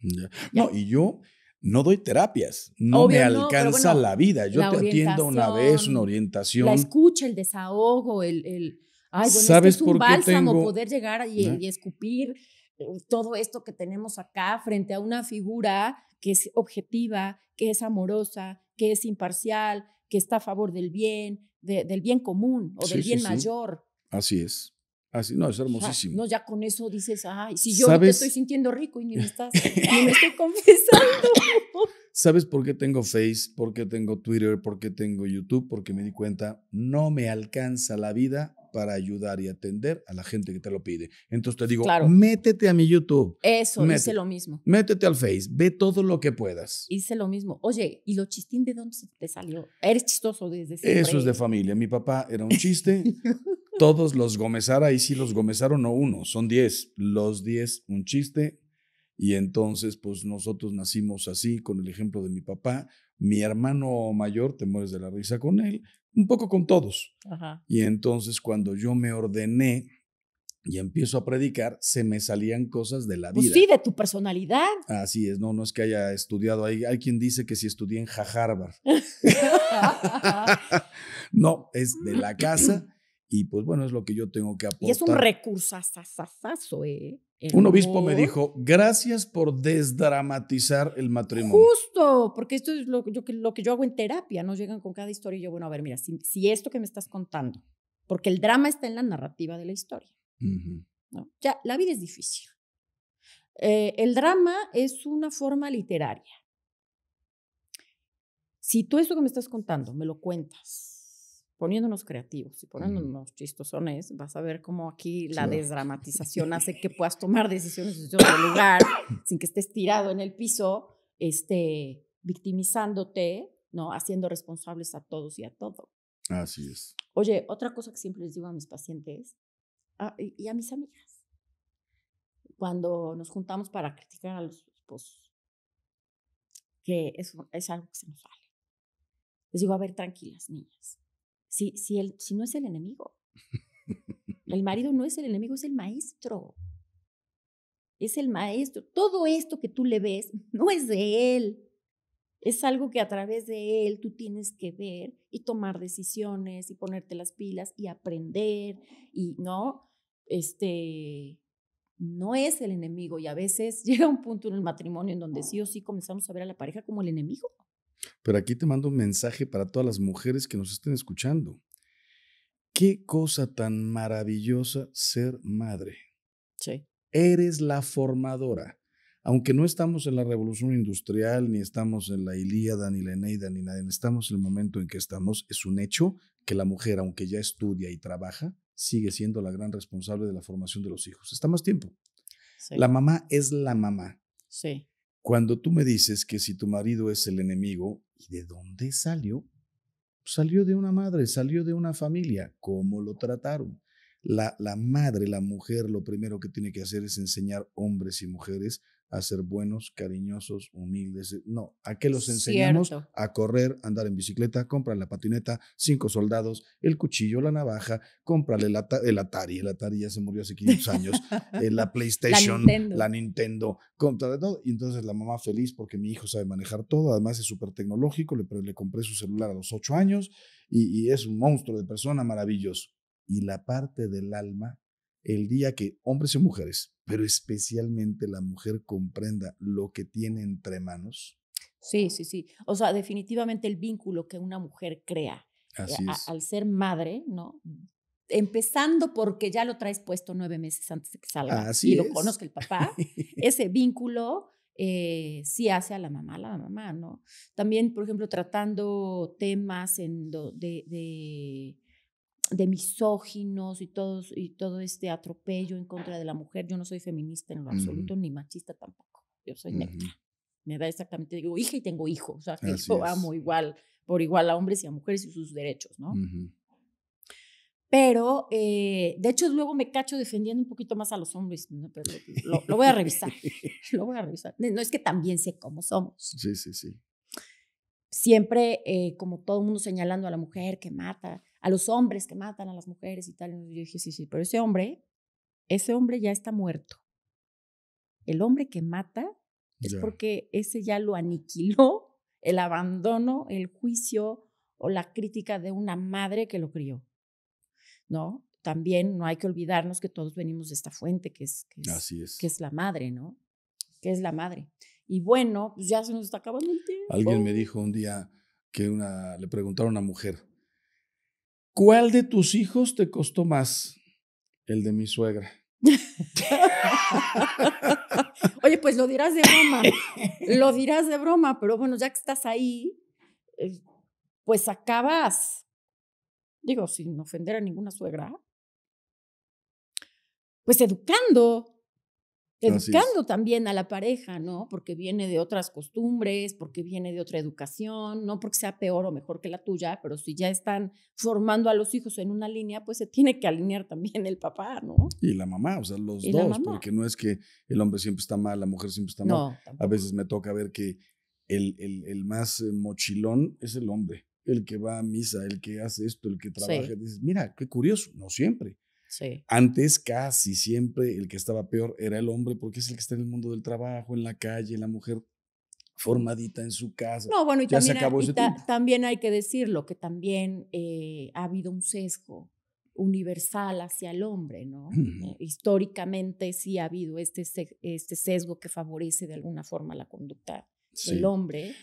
No, y yo no doy terapias, no me alcanza la vida. Yo te atiendo una vez, una orientación. La escucha, el desahogo, el... ay, bueno, ¿Sabes es, un bálsamo poder llegar y escupir eh, todo esto que tenemos acá frente a una figura que es objetiva, que es amorosa, que es imparcial, que está a favor del bien, del bien común o del bien mayor. Así es. Así, no, es hermosísimo. no, ya con eso dices, ay, si yo te estoy sintiendo rico y ni me estás, me estoy confesando. ¿Sabes por qué tengo Face? ¿Por qué tengo Twitter? ¿Por qué tengo YouTube? Porque me di cuenta, no me alcanza la vida para ayudar y atender a la gente que te lo pide. Entonces te digo, métete a mi YouTube. Eso, hice lo mismo. Métete al Face, ve todo lo que puedas. Hice lo mismo. Oye, ¿y lo chistín de dónde te salió? Eres chistoso desde siempre. Eso es de familia. Mi papá era un chiste. Todos los Gomezara, y sí los Gomezara no uno, son diez. Los diez, un chiste. Y entonces, pues nosotros nacimos así, con el ejemplo de mi papá. Mi hermano mayor, te mueres de la risa con él un poco con todos. Y entonces cuando yo me ordené y empiezo a predicar, se me salían cosas de la pues vida. Pues sí, de tu personalidad. Así es, no, no es que haya estudiado ahí. Hay, quien dice que si estudié en Harvard. no, es de la casa. Y pues bueno, es lo que yo tengo que aportar. Y es un recurso ¿eh? un obispo me dijo, gracias por desdramatizar el matrimonio. Justo, porque esto es lo, lo que yo hago en terapia, no llegan con cada historia y yo, bueno, a ver, mira, si, esto que me estás contando, porque el drama está en la narrativa de la historia. Ya, la vida es difícil. Eh, el drama es una forma literaria. Si tú esto que me estás contando me lo cuentas poniéndonos creativos y poniéndonos chistosones, vas a ver cómo aquí la desdramatización hace que puedas tomar decisiones en otro lugar, sin que estés tirado en el piso, este, victimizándote, ¿no? Haciendo responsables a todos y a todo. Así es. Oye, otra cosa que siempre les digo a mis pacientes ah, y a mis amigas, cuando nos juntamos para criticar a los esposos, que es, es algo que se nos vale. Les digo, a ver, tranquilas, niñas si, si no es el enemigo. El marido no es el enemigo, es el maestro. Es el maestro. Todo esto que tú le ves no es de él. Es algo que a través de él tú tienes que ver y tomar decisiones y ponerte las pilas y aprender y no, este, no es el enemigo y a veces llega un punto en el matrimonio en donde sí o sí comenzamos a ver a la pareja como el enemigo. Pero aquí te mando un mensaje para todas las mujeres que nos estén escuchando. Qué cosa tan maravillosa ser madre. Sí. Eres la formadora. Aunque no estamos en la revolución industrial, ni estamos en la Ilíada, ni la Eneida, ni nada, estamos en el momento en que estamos, es un hecho que la mujer, aunque ya estudia y trabaja, sigue siendo la gran responsable de la formación de los hijos. Está más tiempo. La mamá es la mamá. Sí. Cuando tú me dices que si tu marido es el enemigo, ¿y de dónde salió? Salió de una madre, salió de una familia. ¿Cómo lo trataron? La, la madre, la mujer, lo primero que tiene que hacer es enseñar hombres y mujeres a ser buenos, cariñosos, humildes. Eh, no, ¿a qué los enseñamos? A correr, andar en bicicleta, comprar la patineta, cinco soldados, el cuchillo, la navaja, comprarle el, Atari, el Atari, ya se murió hace 500 años, eh, la PlayStation, la Nintendo, contra de todo Y entonces la mamá feliz porque mi hijo sabe manejar todo, además es súper tecnológico, le, le, compré su celular a los ocho años y, y es un monstruo de persona maravilloso. Y la parte del alma el día que hombres y mujeres, pero especialmente la mujer comprenda lo que tiene entre manos. Sí, sí, sí. O sea, definitivamente el vínculo que una mujer crea eh, al ser madre, ¿no? Empezando porque ya lo traes puesto nueve meses antes de que salga Así y lo conozca el papá, ese vínculo eh, sí hace a la mamá, a la mamá, ¿no? También, por ejemplo, tratando temas en de de misóginos y, todos, y todo este atropello en contra de la mujer. Yo no soy feminista en lo absoluto, ni machista tampoco. Yo soy Me da exactamente, digo, hija y tengo hijo. O sea, que amo igual, por igual a hombres y a mujeres y sus derechos, ¿no? Pero, eh, de hecho, luego me cacho defendiendo un poquito más a los hombres. lo, voy a revisar. lo voy a revisar. No es que también sé cómo somos. Sí, sí, sí. Siempre, eh, como todo el mundo señalando a la mujer que mata, a los hombres que matan a las mujeres y tal. Y yo dije, sí, sí, pero ese hombre, ese hombre ya está muerto. El hombre que mata es porque ese ya lo aniquiló el abandono, el juicio o la crítica de una madre que lo crió. ¿No? También no hay que olvidarnos que todos venimos de esta fuente que es, que la madre, ¿no? Que es la madre. Y bueno, pues ya se nos está acabando el tiempo. Alguien me dijo un día que una, le preguntaron a una mujer, ¿Cuál de tus hijos te costó más? El de mi suegra. Oye, pues lo dirás de broma, lo dirás de broma, pero bueno, ya que estás ahí, eh, pues acabas, digo, sin ofender a ninguna suegra, pues educando educando también a la pareja, ¿no? Porque viene de otras costumbres, porque viene de otra educación, no porque sea peor o mejor que la tuya, pero si ya están formando a los hijos en una línea, pues se tiene que alinear también el papá, ¿no? Y la mamá, o sea, los dos, porque no es que el hombre siempre está mal, la mujer siempre está mal. No, a veces me toca ver que el, más eh, mochilón es el hombre, el que va a misa, el que hace esto, el que trabaja. Dices, mira, qué curioso, no siempre. Antes casi siempre el que estaba peor era el hombre porque es el que está en el mundo del trabajo, en la calle, la mujer formadita en su casa. No, bueno, y, también, hay, también, que decirlo, que también eh, ha habido un sesgo universal hacia el hombre, ¿no? Eh, históricamente sí ha habido este, este sesgo que favorece de alguna forma la conducta del hombre.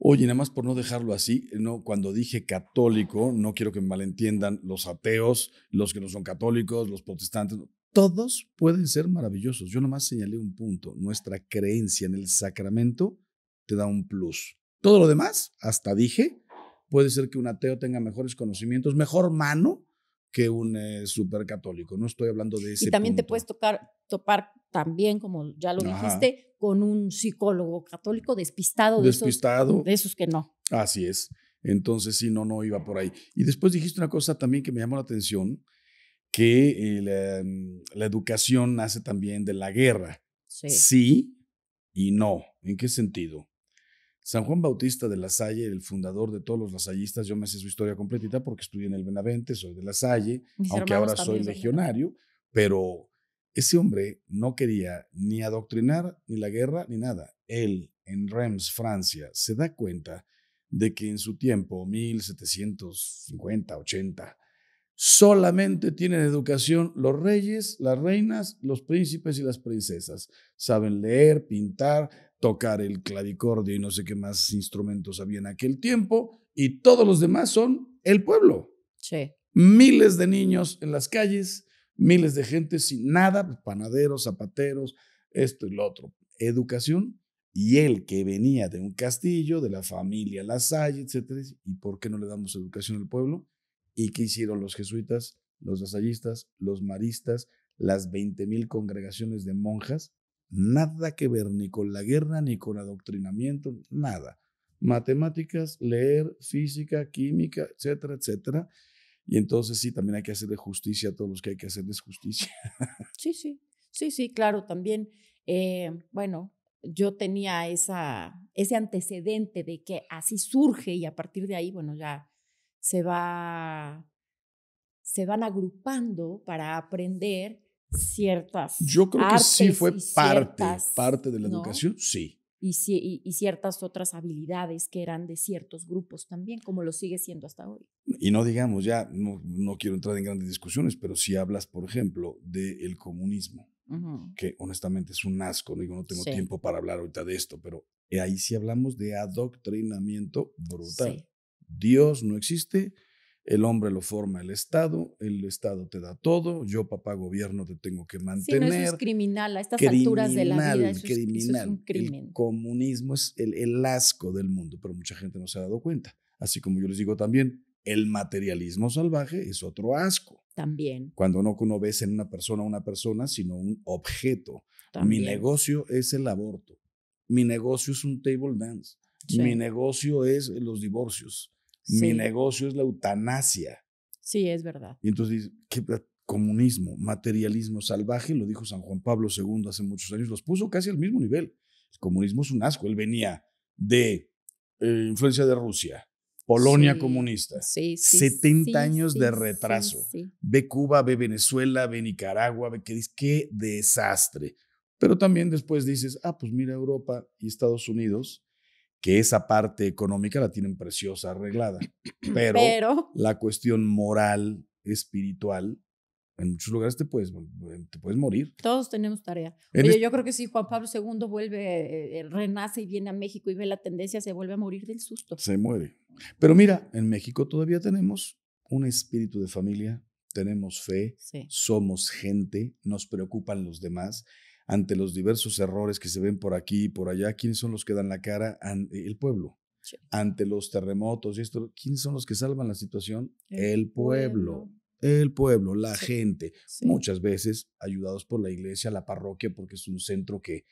Oye, nada más por no dejarlo así, no, cuando dije católico, no quiero que me malentiendan los ateos, los que no son católicos, los protestantes, todos pueden ser maravillosos. Yo nomás señalé un punto, nuestra creencia en el sacramento te da un plus. Todo lo demás, hasta dije, puede ser que un ateo tenga mejores conocimientos, mejor mano que un eh, súper católico, No estoy hablando de ese. Y también te puedes tocar, topar también, como ya lo dijiste, con un psicólogo católico despistado. De esos, que no. Así es. Entonces, sí, no, no iba por ahí. Y después dijiste una cosa también que me llamó la atención, que eh, mm, la, educación nace también de la guerra. Sí. sí. y no. ¿En qué sentido? San Juan Bautista de La Salle, el fundador de todos los lasallistas, yo me sé su historia completita porque estudié en el Benavente, soy de La Salle, aunque ahora soy legionario, pero ese hombre no quería ni adoctrinar, ni la guerra, ni nada. Él, en Reims, Francia, se da cuenta de que en su tiempo, 1750, 80, solamente tienen educación los reyes, las reinas, los príncipes y las princesas. Saben leer, pintar, tocar el clavicordio y no sé qué más instrumentos había en aquel tiempo, y todos los demás son el pueblo. Sí. Miles de niños en las calles, miles de gente sin nada, pues, panaderos, zapateros, esto y lo otro. Educación. Y él que venía de un castillo, de la familia La Salle, etcétera, ¿y por qué no le damos educación al pueblo? ¿Y qué hicieron los jesuitas, los lasallistas, los maristas, las mil congregaciones de monjas? Nada que ver ni con la guerra, ni con adoctrinamiento, nada. Matemáticas, leer, física, química, etcétera, etcétera. Y entonces sí, también hay que hacerle justicia a todos los que hay que hacerles justicia. Sí, sí, sí, sí, claro, también, eh, bueno, yo tenía esa, ese antecedente de que así surge y a partir de ahí, bueno, ya se va, se van agrupando para aprender ciertas. Yo creo que sí fue parte, parte de la educación, sí y, ciertas otras habilidades que eran de ciertos grupos también, como lo sigue siendo hasta hoy. Y no digamos, ya no, no quiero entrar en grandes discusiones, pero si hablas, por ejemplo, del comunismo, que honestamente es un asco, digo, no tengo tiempo para hablar ahorita de esto, pero ahí sí hablamos de adoctrinamiento brutal. Dios no existe, el hombre lo forma el Estado, el Estado te da todo, yo papá gobierno te tengo que mantener. Sí, es criminal a estas alturas de la vida. Eso Es, un crimen. El comunismo es el, asco del mundo, pero mucha gente no se ha dado cuenta. Así como yo les digo también, el materialismo salvaje es otro asco. También. Cuando no uno ves en una persona una persona, sino un objeto. Mi negocio es el aborto. Mi negocio es un table dance. Mi negocio es los divorcios. Mi negocio es la eutanasia. Sí, es verdad. Y entonces, ¿qué, comunismo, materialismo salvaje, lo dijo San Juan Pablo II hace muchos años, los puso casi al mismo nivel. El comunismo es un asco, él venía de eh, influencia de Rusia, Polonia comunista, sí, sí, 70 años de retraso. Ve Cuba, ve Venezuela, ve Nicaragua, ve que qué desastre. Pero también después dices, ah, pues mira Europa y Estados Unidos, que esa parte económica la tienen preciosa, arreglada, pero, la cuestión moral, espiritual, en muchos lugares te puedes, eh, te puedes morir. Todos tenemos tarea. yo creo que si Juan Pablo II vuelve, eh, renace y viene a México y ve la tendencia, se vuelve a morir del susto. Se muere. Pero mira, en México todavía tenemos un espíritu de familia, tenemos fe, somos gente, nos preocupan los demás ante los diversos errores que se ven por aquí y por allá, ¿quiénes son los que dan la cara? Eh, el pueblo. Ante los terremotos y esto, ¿quiénes son los que salvan la situación? El, pueblo. El pueblo, la gente, muchas veces ayudados por la iglesia, la parroquia, porque es un centro que,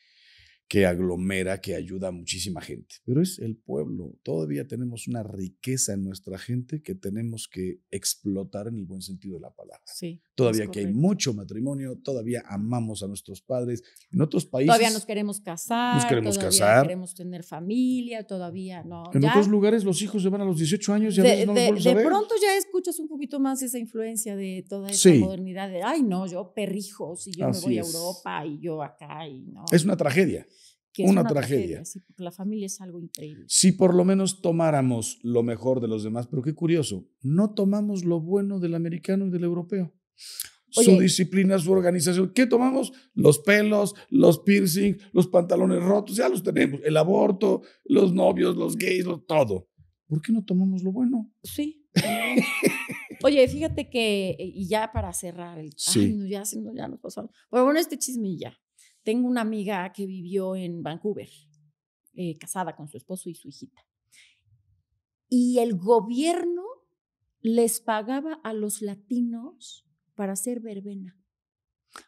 que aglomera, que ayuda a muchísima gente. Pero es el pueblo. Todavía tenemos una riqueza en nuestra gente que tenemos que explotar en el buen sentido de la palabra. Sí, todavía que hay mucho matrimonio, todavía amamos a nuestros padres. En otros países... Todavía nos queremos casar. Nos queremos casar. Queremos tener familia, todavía no. En otros lugares los hijos se van a los 18 años y a no a de pronto ya escuchas un poquito más esa influencia de toda esa modernidad de, ay no, yo perrijos y yo me voy a Europa y yo acá y no. Es una tragedia una, tragedia. la familia es algo increíble. Si por lo menos tomáramos lo mejor de los demás, pero qué curioso, no tomamos lo bueno del americano y del europeo. su disciplina, su organización. ¿Qué tomamos? Los pelos, los piercings, los pantalones rotos, ya los tenemos. El aborto, los novios, los gays, todo. ¿Por qué no tomamos lo bueno? Sí. Oye, fíjate que, eh, y ya para cerrar el. Sí. no, ya, nos pasó. bueno, este chisme ya. Tengo una amiga que vivió en Vancouver, eh, casada con su esposo y su hijita. Y el gobierno les pagaba a los latinos para hacer verbena.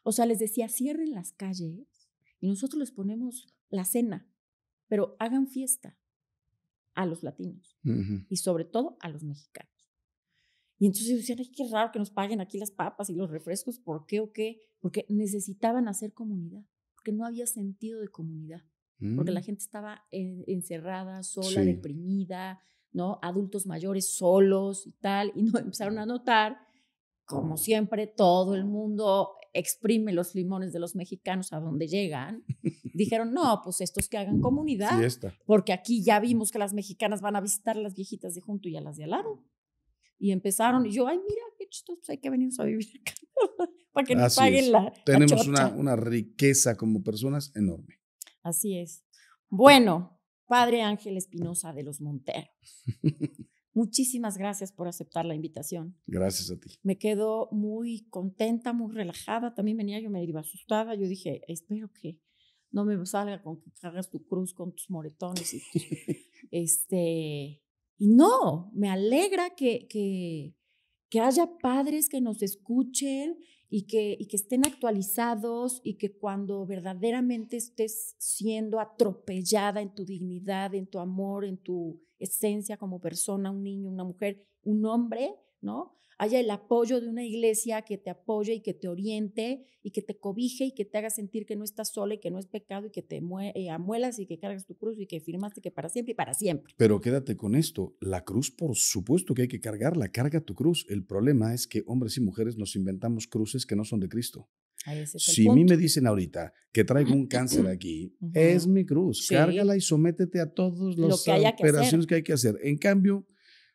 O sea, les decía, cierren las calles y nosotros les ponemos la cena, pero hagan fiesta a los latinos y sobre todo a los mexicanos. Y entonces decían, ay, qué raro que nos paguen aquí las papas y los refrescos, ¿por qué o qué? Porque necesitaban hacer comunidad porque no había sentido de comunidad, porque la mm. gente estaba encerrada, sola, deprimida, ¿no? Adultos mayores solos y tal, y no, empezaron a notar, como siempre, todo el mundo exprime los limones de los mexicanos a donde llegan, dijeron, no, pues estos que hagan comunidad, porque aquí ya vimos que las mexicanas van a visitar a las viejitas de junto y a las de al lado. Y empezaron, y yo, ay, mira, qué pues hay que venirnos a vivir acá que nos paguen la, Tenemos una, una riqueza como personas enorme. Así es. Bueno, Padre Ángel Espinosa de los Monteros. Muchísimas gracias por aceptar la invitación. Gracias a ti. Me quedo muy contenta, muy relajada. También venía yo, me iba asustada. Yo dije, espero que no me salga con que cargas tu cruz con tus moretones. Y este, y no, me alegra que, que, que haya padres que nos escuchen, y que, y que estén actualizados y que cuando verdaderamente estés siendo atropellada en tu dignidad, en tu amor, en tu esencia como persona, un niño, una mujer, un hombre, ¿no? Haya el apoyo de una iglesia que te apoye y que te oriente y que te cobije y que te haga sentir que no estás sola y que no es pecado y que te eh, amuelas y que cargas tu cruz y que firmaste que para siempre y para siempre. Pero quédate con esto, la cruz por supuesto que hay que cargarla, carga tu cruz. El problema es que hombres y mujeres nos inventamos cruces que no son de Cristo. si a mí me dicen ahorita que traigo un cáncer aquí, es mi cruz, cárgala y sométete a todas las operaciones que hay que hacer. En cambio,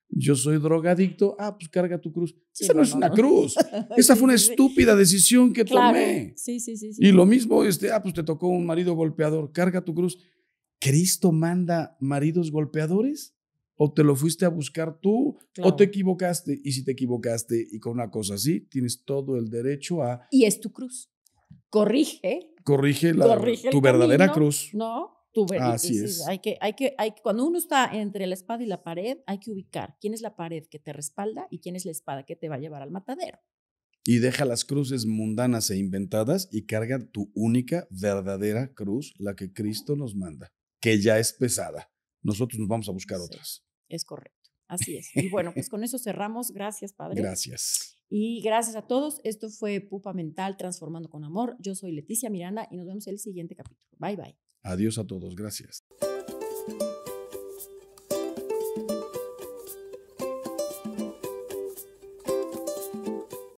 yo soy drogadicto, ah, pues carga tu cruz. Esa no, es una cruz. Esa fue una estúpida decisión que tomé. Sí, sí, sí, Y lo mismo, este, ah, pues te tocó un marido golpeador, carga tu cruz. ¿Cristo manda maridos golpeadores? ¿O te lo fuiste a buscar tú? ¿O te equivocaste? Y si te equivocaste y con una cosa así, tienes todo el derecho a... Y es tu cruz. Corrige. Corrige, la, tu verdadera cruz. No, Así es. Hay que, hay que, hay, cuando uno está entre la espada y la pared, hay que ubicar quién es la pared que te respalda y quién es la espada que te va a llevar al matadero. Y deja las cruces mundanas e inventadas y carga tu única verdadera cruz, la que Cristo nos manda, que ya es pesada. Nosotros nos vamos a buscar otras. Es correcto. Así es. Y bueno, pues con eso cerramos. Gracias, Padre. Gracias. Y gracias a todos. Esto fue Pupa Mental Transformando con Amor. Yo soy Leticia Miranda y nos vemos en el siguiente capítulo. Bye, bye. Adiós a todos, gracias.